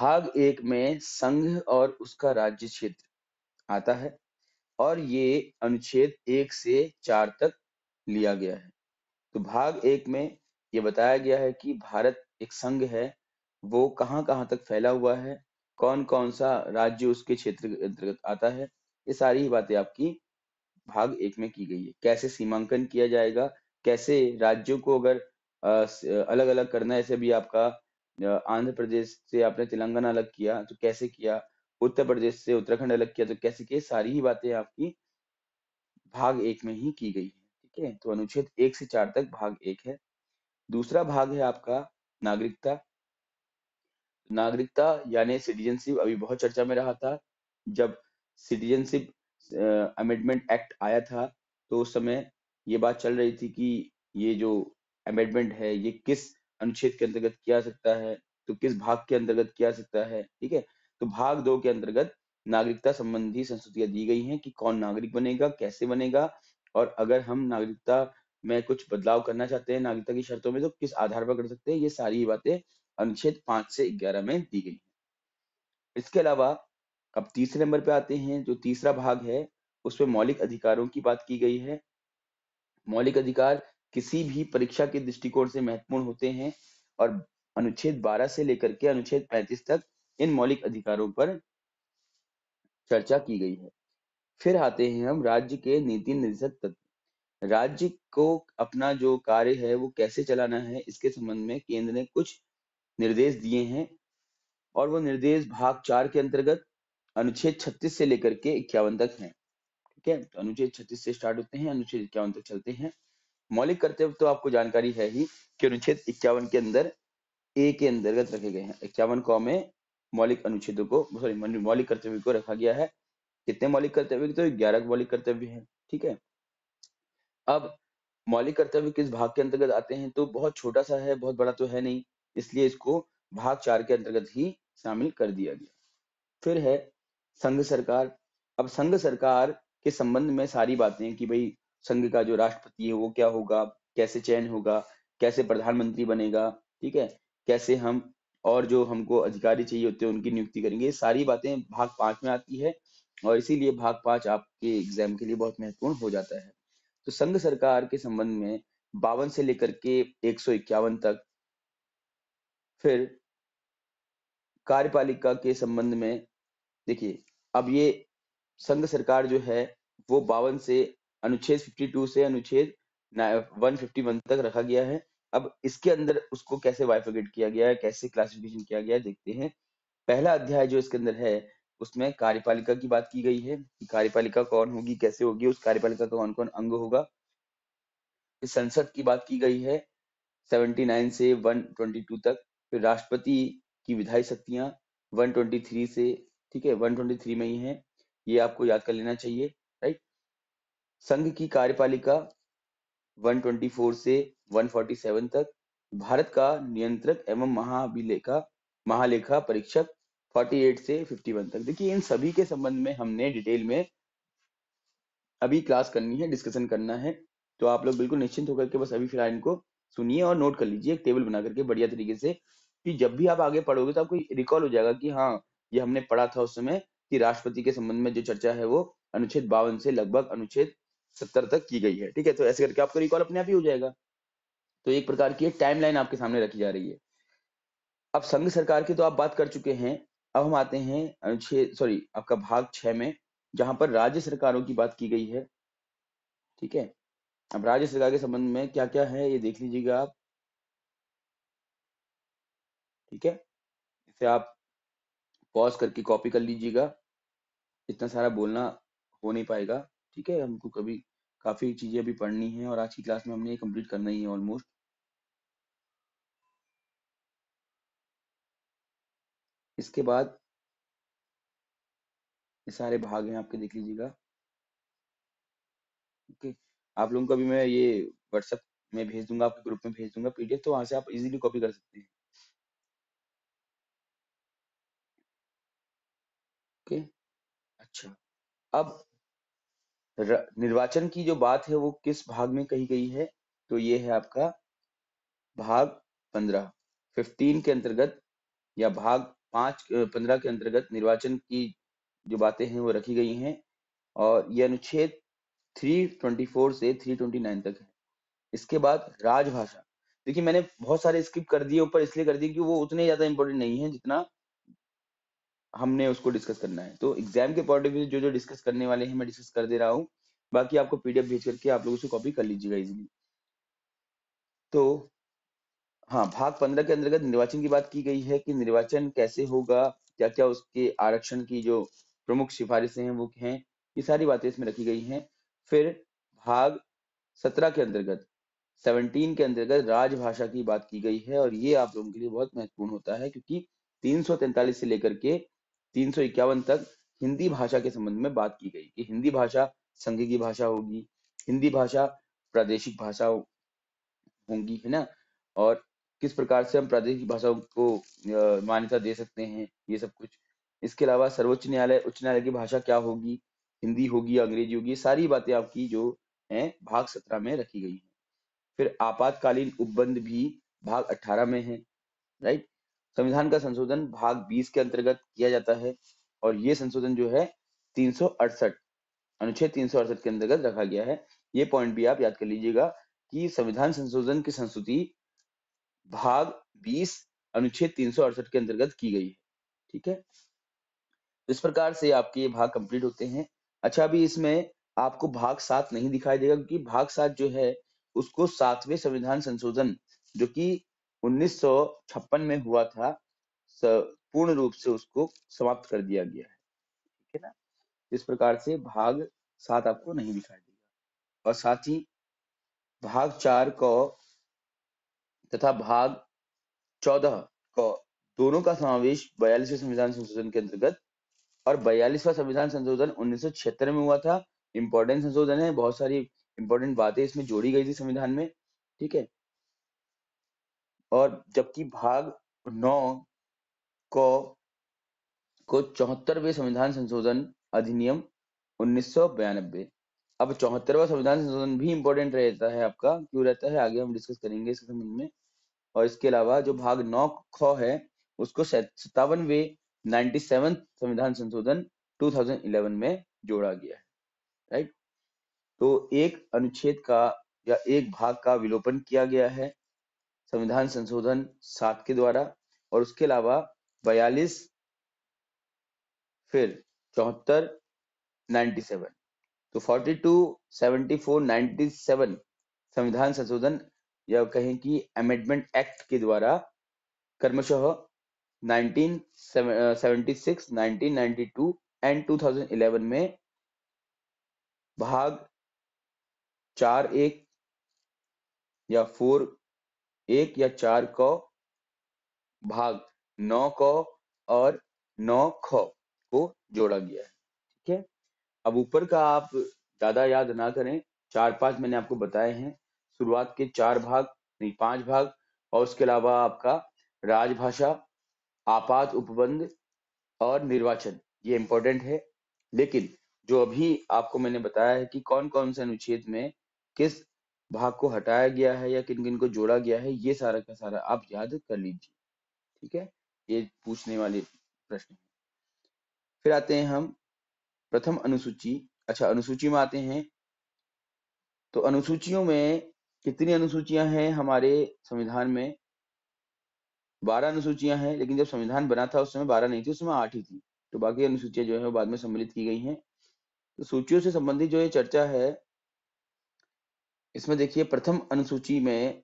भाग एक में संघ और उसका राज्य क्षेत्र आता है और ये अनुच्छेद एक से चार तक लिया गया है तो भाग एक में ये बताया गया है कि भारत एक संघ है वो कहाँ कहाँ तक फैला हुआ है कौन कौन सा राज्य उसके क्षेत्र अंतर्गत आता है ये सारी बातें आपकी भाग एक में की गई है कैसे सीमांकन किया जाएगा कैसे राज्यों को अगर अलग अलग करना है भी आपका आंध्र प्रदेश से आपने तेलंगाना अलग किया तो कैसे किया उत्तर प्रदेश से उत्तराखंड अलग किया तो कैसे किया सारी ही बातें आपकी भाग एक में ही की गई है ठीक है तो अनुच्छेद एक से चार तक भाग एक है दूसरा भाग है आपका नागरिकता नागरिकता यानी सिटीजनशिप अभी बहुत चर्चा में रहा था जब सिटीजनशिप अमेंडमेंट एक्ट आया था तो उस समय ये बात चल रही थी कि ये जो अमेंडमेंट है ये किस अनुच्छेद के अंतर्गत किया सकता है तो किस भाग के अंतर्गत किया सकता है ठीक है तो भाग दो के अंतर्गत नागरिकता संबंधी संस्तुतियां दी गई हैं कि कौन नागरिक बनेगा कैसे बनेगा और अगर हम नागरिकता में कुछ बदलाव करना चाहते हैं नागरिकता की शर्तों में तो किस आधार पर कर सकते हैं ये सारी बातें अनुच्छेद पांच से ग्यारह में दी गई है इसके अलावा अब तीसरे नंबर पे आते हैं जो तीसरा भाग है उसमें मौलिक अधिकारों की बात की गई है मौलिक अधिकार किसी भी परीक्षा के दृष्टिकोण से महत्वपूर्ण होते हैं और अनुच्छेद 12 से लेकर के अनुच्छेद 35 तक इन मौलिक अधिकारों पर चर्चा की गई है फिर आते हैं हम राज्य के नीति निर्देशक तत्व राज्य को अपना जो कार्य है वो कैसे चलाना है इसके संबंध में केंद्र ने कुछ निर्देश दिए हैं और वो निर्देश भाग चार के अंतर्गत अनुच्छेद छत्तीस से लेकर के इक्यावन तक हैं ठीक है तो अनुच्छेद छत्तीस से स्टार्ट होते हैं अनुच्छेद इक्यावन तक चलते हैं मौलिक कर्तव्य तो आपको जानकारी है ही कि अनुच्छेद इक्यावन के अंदर ए के अंतर्गत रखे गए हैं इक्यावन कौ में मौलिक अनुच्छेदों को सॉरी मौलिक कर्तव्य को रखा गया है कितने मौलिक कर्तव्य तो ग्यारह मौलिक कर्तव्य है ठीक है अब मौलिक कर्तव्य किस भाग के अंतर्गत आते हैं तो बहुत छोटा सा है बहुत बड़ा तो है नहीं इसलिए इसको भाग चार के अंतर्गत ही शामिल कर दिया गया फिर है संघ सरकार अब संघ सरकार के संबंध में सारी बातें कि भाई संघ का जो राष्ट्रपति है वो क्या होगा कैसे चयन होगा कैसे प्रधानमंत्री बनेगा ठीक है कैसे हम और जो हमको अधिकारी चाहिए होते हैं उनकी नियुक्ति करेंगे सारी बातें भाग पांच में आती है और इसीलिए भाग पांच आपके एग्जाम के लिए बहुत महत्वपूर्ण हो जाता है तो संघ सरकार के संबंध में बावन से लेकर के एक तक फिर कार्यपालिका के संबंध में देखिए अब ये संघ सरकार जो है वो बावन से अनुच्छेद 52 से अनुच्छेद 151 तक रखा गया है अब इसके अंदर उसको कैसे वाइफिकेट किया गया है कैसे क्लासिफिकेशन किया गया है देखते हैं पहला अध्याय जो इसके अंदर है उसमें कार्यपालिका की बात की गई है कि कार्यपालिका कौन होगी कैसे होगी उस कार्यपालिका का कौन कौन अंग होगा संसद की बात की गई है 79 से 122 तक फिर राष्ट्रपति की विधायी शक्तियां 123 से ठीक है 123 में ही है ये आपको याद कर लेना चाहिए राइट संघ की कार्यपालिका 124 से 147 तक भारत का नियंत्रक एवं महाभिलेखा महालेखा परीक्षक 48 से 51 तक देखिए इन सभी के संबंध में हमने डिटेल में अभी क्लास करनी है डिस्कशन करना है तो आप लोग बिल्कुल निश्चिंत होकर के बस अभी फिलहाल इनको सुनिए और नोट कर लीजिए एक टेबल बना करके बढ़िया तरीके से कि जब भी आप आगे पढ़ोगे तो आपको रिकॉल हो जाएगा कि हाँ ये हमने पढ़ा था उस समय कि राष्ट्रपति के संबंध में जो चर्चा है वो अनुच्छेद बावन से लगभग अनुच्छेद सत्तर तक की गई है ठीक है तो ऐसे करके आपको रिकॉल अपने आप ही हो जाएगा तो एक प्रकार की एक टाइमलाइन आपके सामने रखी जा रही है अब संघ सरकार की तो आप बात कर चुके हैं अब हम आते हैं अनुच्छेद सॉरी आपका भाग छह में जहां पर राज्य सरकारों की बात की गई है ठीक है अब राज्य सरकार के संबंध में क्या क्या है ये देख लीजिएगा आप ठीक है इसे आप पॉज करके कॉपी कर लीजिएगा इतना सारा बोलना हो नहीं पाएगा ठीक है हमको कभी काफी चीजें अभी पढ़नी है और आज की क्लास में हमने ये कंप्लीट करना ही है ऑलमोस्ट इसके बाद ये सारे भाग हैं आपके देख लीजिएगा ओके आप लोगों को अभी मैं ये व्हाट्सएप में भेज दूंगा आपके ग्रुप में भेज दूंगा पीडीएफ तो वहां से आप इजीली कॉपी कर सकते हैं ओके अच्छा अब र, निर्वाचन की जो बात है वो किस भाग में कही गई है तो ये है आपका भाग पंद्रह फिफ्टीन के अंतर्गत या भाग पांच पंद्रह के अंतर्गत निर्वाचन की जो बातें हैं वो रखी गई हैं और ये अनुच्छेद 324 से 329 तक है इसके बाद राजभाषा देखिए मैंने बहुत सारे स्किप कर दिए ऊपर इसलिए कर दिए कि वो उतने ज्यादा इंपॉर्टेंट नहीं है जितना हमने उसको डिस्कस करना है तो एग्जाम के पॉइंट ऑफ व्यू जो जो डिस्कस करने वाले हैं मैं डिस्कस कर दे रहा हूँ बाकी आपको पीडीएफ भेज करके आप लोग उसे कॉपी कर लीजिएगा इजिली तो हाँ भाग पंद्रह के अंतर्गत निर्वाचन की बात की गई है कि निर्वाचन कैसे होगा क्या क्या उसके आरक्षण की जो प्रमुख सिफारिशें हैं वो हैं ये सारी बातें इसमें रखी गई हैं फिर भाग सत्रह के अंतर्गत सेवनटीन के अंतर्गत राजभाषा की बात की गई है और ये आप लोगों के लिए बहुत महत्वपूर्ण होता है क्योंकि तीन से लेकर के तीन तक हिंदी भाषा के संबंध में बात की गई कि हिंदी भाषा संघ की भाषा होगी हिंदी भाषा प्रादेशिक भाषा होंगी है ना और किस प्रकार से हम प्रादेशिक भाषाओं को मान्यता दे सकते हैं ये सब कुछ इसके अलावा सर्वोच्च न्यायालय उच्च न्यायालय की भाषा क्या होगी हिंदी होगी अंग्रेजी होगी सारी बातें आपकी जो है भाग सत्रह में रखी गई है फिर आपातकालीन उपबंध भी भाग अठारह में है राइट संविधान का संशोधन भाग बीस के अंतर्गत किया जाता है और ये संशोधन जो है तीन अनुच्छेद तीन के अंतर्गत रखा गया है ये पॉइंट भी आप याद कर लीजिएगा कि संविधान संशोधन की संस्तुति भाग 20 अनुच्छेद तीन के अंतर्गत की गई है ठीक है इस प्रकार से आपके ये भाग कंप्लीट होते हैं अच्छा अभी इसमें आपको भाग सात नहीं दिखाई देगा क्योंकि भाग सात जो है उसको सातवें संविधान संशोधन जो कि उन्नीस में हुआ था पूर्ण रूप से उसको समाप्त कर दिया गया है ठीक है ना इस प्रकार से भाग सात आपको नहीं दिखाई देगा और साथ ही भाग चार को तथा भाग चौदह को दोनों का समावेश बयालीसवें संविधान संशोधन के अंतर्गत और बयालीसवा संविधान संशोधन उन्नीस में हुआ था इंपॉर्टेंट संशोधन है बहुत सारी इंपॉर्टेंट बातें इसमें जोड़ी गई थी संविधान में ठीक है और जबकि भाग नौ को को चौहत्तरवे संविधान संशोधन अधिनियम उन्नीस अब चौहत्तरवा संविधान संशोधन भी इम्पोर्टेंट रहता है आपका क्यों रहता है आगे हम डिस्कस करेंगे इसके संबंध में और इसके अलावा जो भाग नौ ख है उसको सत्तावनवे नाइन्टी सेवन संविधान संशोधन 2011 में जोड़ा गया है राइट तो एक अनुच्छेद का या एक भाग का विलोपन किया गया है संविधान संशोधन सात के द्वारा और उसके अलावा बयालीस फिर चौहत्तर नाइन्टी सेवन तो forty two seventy four ninety seven संविधान संशोधन या कहें कि अमेंडमेंट एक्ट के द्वारा कर्मशः ninety two and two thousand eleven में भाग चार एक या फोर एक या चार क भाग नौ क और नौ ख को जोड़ा गया है ठीक है अब ऊपर का आप ज्यादा याद ना करें चार पांच मैंने आपको बताए हैं शुरुआत के चार भाग नहीं पांच भाग और उसके अलावा आपका राजभाषा आपात उपबंध और निर्वाचन ये इंपॉर्टेंट है लेकिन जो अभी आपको मैंने बताया है कि कौन कौन से अनुच्छेद में किस भाग को हटाया गया है या किन-किन को जोड़ा गया है, ये सारा का सारा आप याद कर लीजिए। ठीक है? ये पूछने वाले प्रश्न। फिर आते हैं हम प्रथम अनुसूची अच्छा अनुसूची में आते हैं। तो अनुसूचियों में कितनी अनुसूचियां हैं हमारे संविधान में? बारह अनुसूचियां हैं, लेकिन जब संविधान बना था उस समय बारह नहीं थी, उस समय ही थी। तो बाकी अनुसूचियां जो है वो बाद में सम्मिलित की गई हैं। तो सूचियों से संबंधित जो ये चर्चा है इसमें देखिए प्रथम अनुसूची में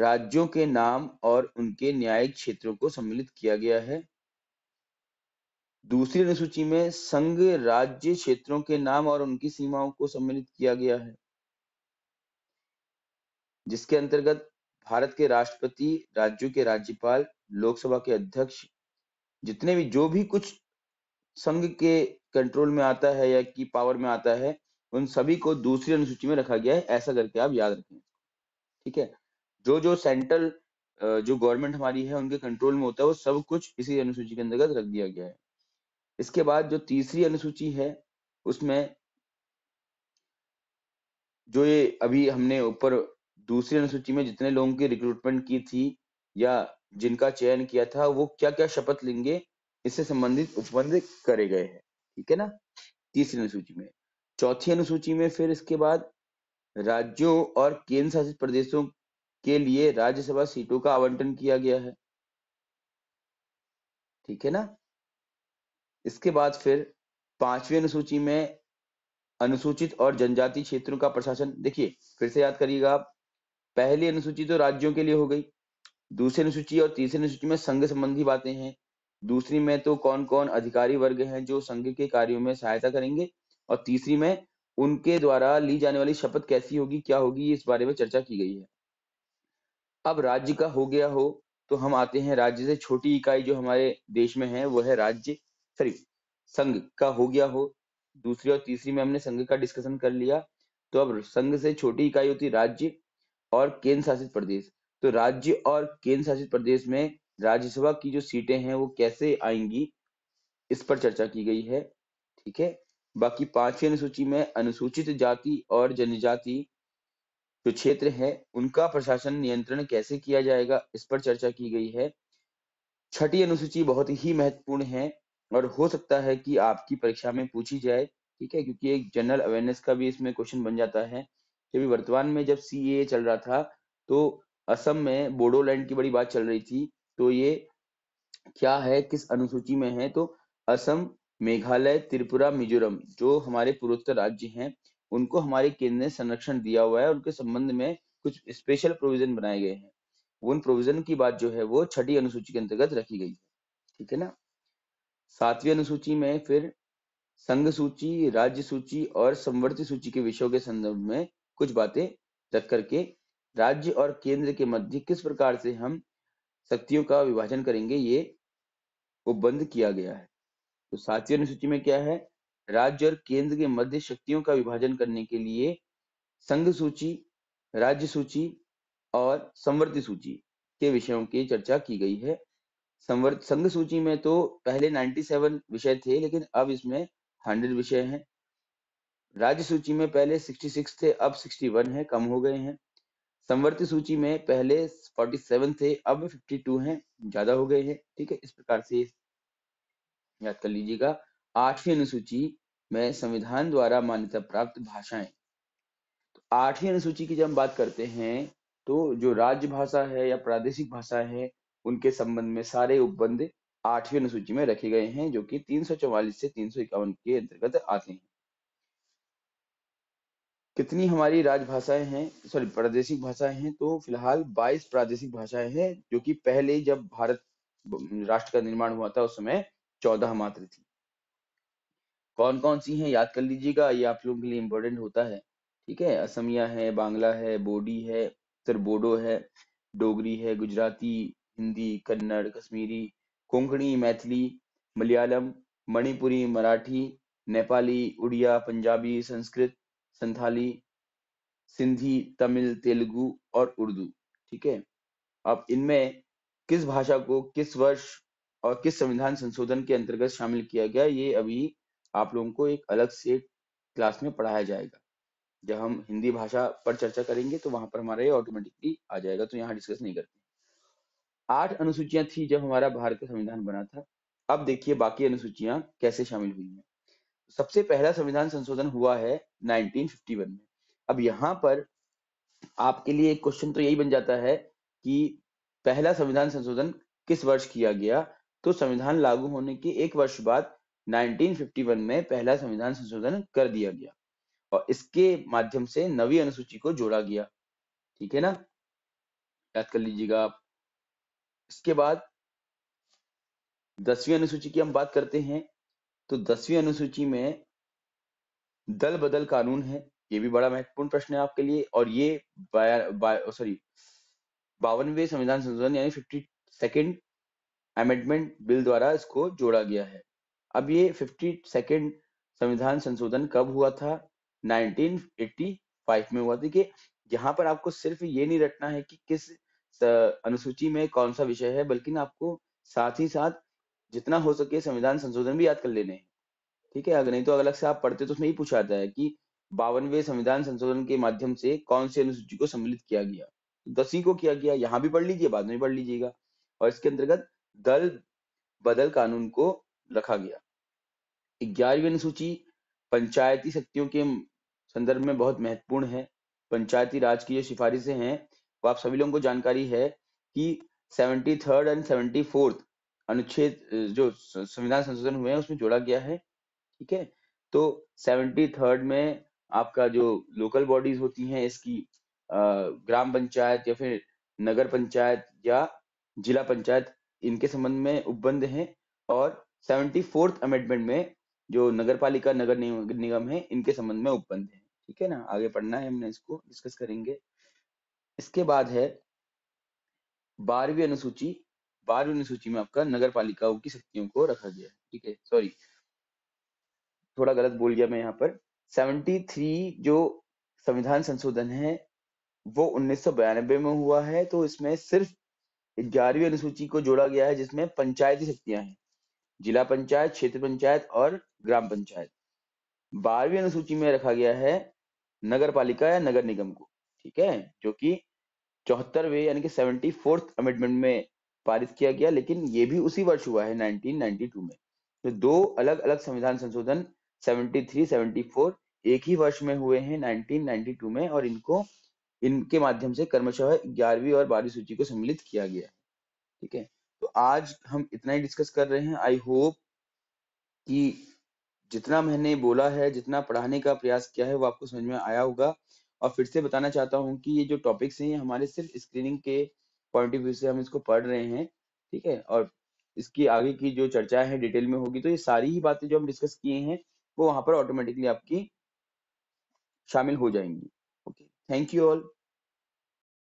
राज्यों के नाम और उनके न्यायिक क्षेत्रों को सम्मिलित किया गया है दूसरी अनुसूची में संघ राज्य क्षेत्रों के नाम और उनकी सीमाओं को सम्मिलित किया गया है जिसके अंतर्गत भारत के राष्ट्रपति राज्यों के राज्यपाल लोकसभा के अध्यक्ष जितने भी जो भी कुछ संघ के कंट्रोल में आता है या की पावर में आता है उन सभी को दूसरी अनुसूची में रखा गया है ऐसा करके आप याद रखें ठीक है जो जो सेंट्रल जो गवर्नमेंट हमारी है उनके कंट्रोल में होता है वो सब कुछ इसी अनुसूची के अंतर्गत रख दिया गया है इसके बाद जो तीसरी अनुसूची है उसमें जो ये अभी हमने ऊपर दूसरी अनुसूची में जितने लोगों की रिक्रूटमेंट की थी या जिनका चयन किया था वो क्या क्या शपथ लेंगे इससे संबंधित उपबंध करे गए हैं ठीक है ना तीसरी अनुसूची में चौथी अनुसूची में फिर इसके बाद राज्यों और केंद्र शासित प्रदेशों के लिए राज्यसभा सीटों का आवंटन किया गया है ठीक है ना इसके बाद फिर पांचवी अनुसूची में अनुसूचित और जनजाति क्षेत्रों का प्रशासन देखिए फिर से याद करिएगा आप पहली अनुसूची तो राज्यों के लिए हो गई दूसरी अनुसूची और तीसरी अनुसूची में संघ संबंधी बातें हैं दूसरी में तो कौन कौन अधिकारी वर्ग हैं जो संघ के कार्यों में सहायता करेंगे और तीसरी में उनके द्वारा ली जाने वाली शपथ कैसी होगी क्या होगी इस बारे में चर्चा की गई है अब राज्य का हो गया हो तो हम आते हैं राज्य से छोटी इकाई जो हमारे देश में है वो है राज्य सॉरी संघ का हो गया हो दूसरी और तीसरी में हमने संघ का डिस्कशन कर लिया तो अब संघ से छोटी इकाई होती राज्य और केंद्र शासित प्रदेश तो राज्य और केंद्र शासित प्रदेश में राज्यसभा की जो सीटें हैं वो कैसे आएंगी इस पर चर्चा की गई है ठीक है बाकी पांचवी अनुसूची में अनुसूचित जाति और जनजाति जो क्षेत्र है उनका प्रशासन नियंत्रण कैसे किया जाएगा इस पर चर्चा की गई है छठी अनुसूची बहुत ही महत्वपूर्ण है और हो सकता है कि आपकी परीक्षा में पूछी जाए ठीक है क्योंकि एक जनरल अवेयरनेस का भी इसमें क्वेश्चन बन जाता है क्योंकि वर्तमान में जब सी चल रहा था तो असम में बोडोलैंड की बड़ी बात चल रही थी तो ये क्या है किस अनुसूची में है तो असम मेघालय, त्रिपुरा, मिजोरम जो हमारे पूर्वोत्तर राज्य हैं उनको हमारे केंद्र ने संरक्षण दिया हुआ है उनके संबंध में कुछ स्पेशल प्रोविजन बनाए गए हैं उन प्रोविजन की बात जो है वो छठी अनुसूची के अंतर्गत रखी गई है ठीक है ना सातवीं अनुसूची में फिर संघ सूची राज्य सूची और संवर्ती सूची के विषयों के संदर्भ में कुछ बातें रख करके राज्य और केंद्र के मध्य किस प्रकार से हम शक्तियों का विभाजन करेंगे ये बंद किया गया है तो सातवीं अनुसूची में क्या है राज्य और केंद्र के मध्य शक्तियों का विभाजन करने के लिए संघ सूची राज्य सूची और संवर्ती सूची के विषयों की चर्चा की गई है संवर्त संघ सूची में तो पहले 97 विषय थे लेकिन अब इसमें 100 विषय हैं राज्य सूची में पहले 66 थे अब 61 है कम हो गए हैं संवर्ती सूची में पहले 47 थे अब 52 हैं ज्यादा हो गए हैं ठीक है इस प्रकार से याद कर लीजिएगा आठवीं अनुसूची में संविधान द्वारा मान्यता प्राप्त भाषाएं तो आठवीं अनुसूची की जब हम बात करते हैं तो जो राज्य भाषा है या प्रादेशिक भाषा है उनके संबंध में सारे उपबंध आठवीं अनुसूची में रखे गए हैं जो कि 344 से तीन के अंतर्गत आते हैं कितनी हमारी राजभाषाएं हैं सॉरी प्रादेशिक भाषाएं हैं तो फिलहाल 22 प्रादेशिक भाषाएं हैं जो कि पहले जब भारत राष्ट्र का निर्माण हुआ था उस समय चौदह मात्र थी कौन कौन सी हैं याद कर लीजिएगा ये आप लोगों के लिए इम्पोर्टेंट होता है ठीक है असमिया है बांग्ला है बोडी है फिर बोडो है डोगरी है गुजराती हिंदी कन्नड़ कश्मीरी कोंकणी मैथिली मलयालम मणिपुरी मराठी नेपाली उड़िया पंजाबी संस्कृत संथाली सिंधी तमिल तेलुगु और उर्दू ठीक है अब इनमें किस भाषा को किस वर्ष और किस संविधान संशोधन के अंतर्गत शामिल किया गया ये अभी आप लोगों को एक अलग से क्लास में पढ़ाया जाएगा जब हम हिंदी भाषा पर चर्चा करेंगे तो वहां पर हमारा ये ऑटोमेटिकली आ जाएगा तो यहाँ डिस्कस नहीं करते आठ अनुसूचियां थी जब हमारा भारत का संविधान बना था अब देखिए बाकी अनुसूचियां कैसे शामिल हुई हैं सबसे पहला संविधान संशोधन हुआ है 1951 में अब यहाँ पर आपके लिए एक क्वेश्चन तो यही बन जाता है कि पहला संविधान संशोधन किस वर्ष किया गया तो संविधान लागू होने के एक वर्ष बाद 1951 में पहला संविधान संशोधन कर दिया गया और इसके माध्यम से नवी अनुसूची को जोड़ा गया ठीक है ना याद कर लीजिएगा आप इसके बाद दसवीं अनुसूची की हम बात करते हैं तो दसवीं अनुसूची में दल बदल कानून है ये भी बड़ा महत्वपूर्ण प्रश्न है आपके लिए और ये सॉरी बावनवे संविधान संशोधन यानी फिफ्टी सेकेंड अमेंडमेंट बिल द्वारा इसको जोड़ा गया है अब ये फिफ्टी सेकेंड संविधान संशोधन कब हुआ था 1985 में हुआ था कि यहाँ पर आपको सिर्फ ये नहीं रटना है कि किस अनुसूची में कौन सा विषय है बल्कि ना आपको साथ ही साथ जितना हो सके संविधान संशोधन भी याद कर लेने हैं ठीक है अगर नहीं तो अलग से आप पढ़ते तो उसमें ही पूछा जाता है कि बावनवे संविधान संशोधन के माध्यम से कौन सी अनुसूची को सम्मिलित किया गया दसी तो को किया गया यहाँ भी पढ़ लीजिए बाद में पढ़ लीजिएगा और इसके अंतर्गत दल बदल कानून को रखा गया ग्यारहवीं अनुसूची पंचायती शक्तियों के संदर्भ में बहुत महत्वपूर्ण है पंचायती राज की जो सिफारिशें हैं वो आप सभी लोगों को जानकारी है कि seventy third and seventy fourth अनुच्छेद जो संविधान संशोधन हुए हैं उसमें जोड़ा गया है ठीक है तो सेवेंटी थर्ड में आपका जो लोकल बॉडीज होती हैं इसकी ग्राम पंचायत या फिर नगर पंचायत या जिला पंचायत इनके संबंध में उपबंध है और सेवेंटी फोर्थ अमेंडमेंट में जो नगर पालिका नगर निगम है इनके संबंध में उपबंध है ठीक है ना आगे पढ़ना है हमने इसको डिस्कस करेंगे इसके बाद है बारहवीं अनुसूची बारहवीं अनुसूची में आपका नगर पालिकाओं की शक्तियों को रखा गया है ठीक है सॉरी थोड़ा गलत बोल गया मैं यहाँ पर सेवेंटी थ्री जो संविधान संशोधन है वो उन्नीस में हुआ है तो इसमें सिर्फ ग्यारहवीं अनुसूची को जोड़ा गया है जिसमें पंचायती शक्तियां हैं जिला पंचायत क्षेत्र पंचायत और ग्राम पंचायत बारहवीं अनुसूची में रखा गया है नगर पालिका या नगर निगम को ठीक है जो कि चौहत्तरवे यानी कि सेवेंटी फोर्थ अमेंडमेंट में पारित किया गया लेकिन ये भी उसी वर्ष हुआ है 1992 में तो दो अलग अलग संविधान संशोधन 73, 74 एक ही वर्ष में हुए हैं 1992 में और इनको इनके माध्यम से क्रमशः ग्यारहवीं और बारहवीं सूची को सम्मिलित किया गया ठीक है तो आज हम इतना ही डिस्कस कर रहे हैं आई होप कि जितना मैंने बोला है जितना पढ़ाने का प्रयास किया है वो आपको समझ में आया होगा और फिर से बताना चाहता हूँ कि ये जो टॉपिक्स हैं हमारे सिर्फ स्क्रीनिंग के पॉइंट ऑफ व्यू से हम इसको पढ़ रहे हैं ठीक है और इसकी आगे की जो चर्चा है डिटेल में होगी तो ये सारी ही बातें जो हम डिस्कस किए हैं वो वहां पर ऑटोमेटिकली आपकी शामिल हो जाएंगी Thank you all.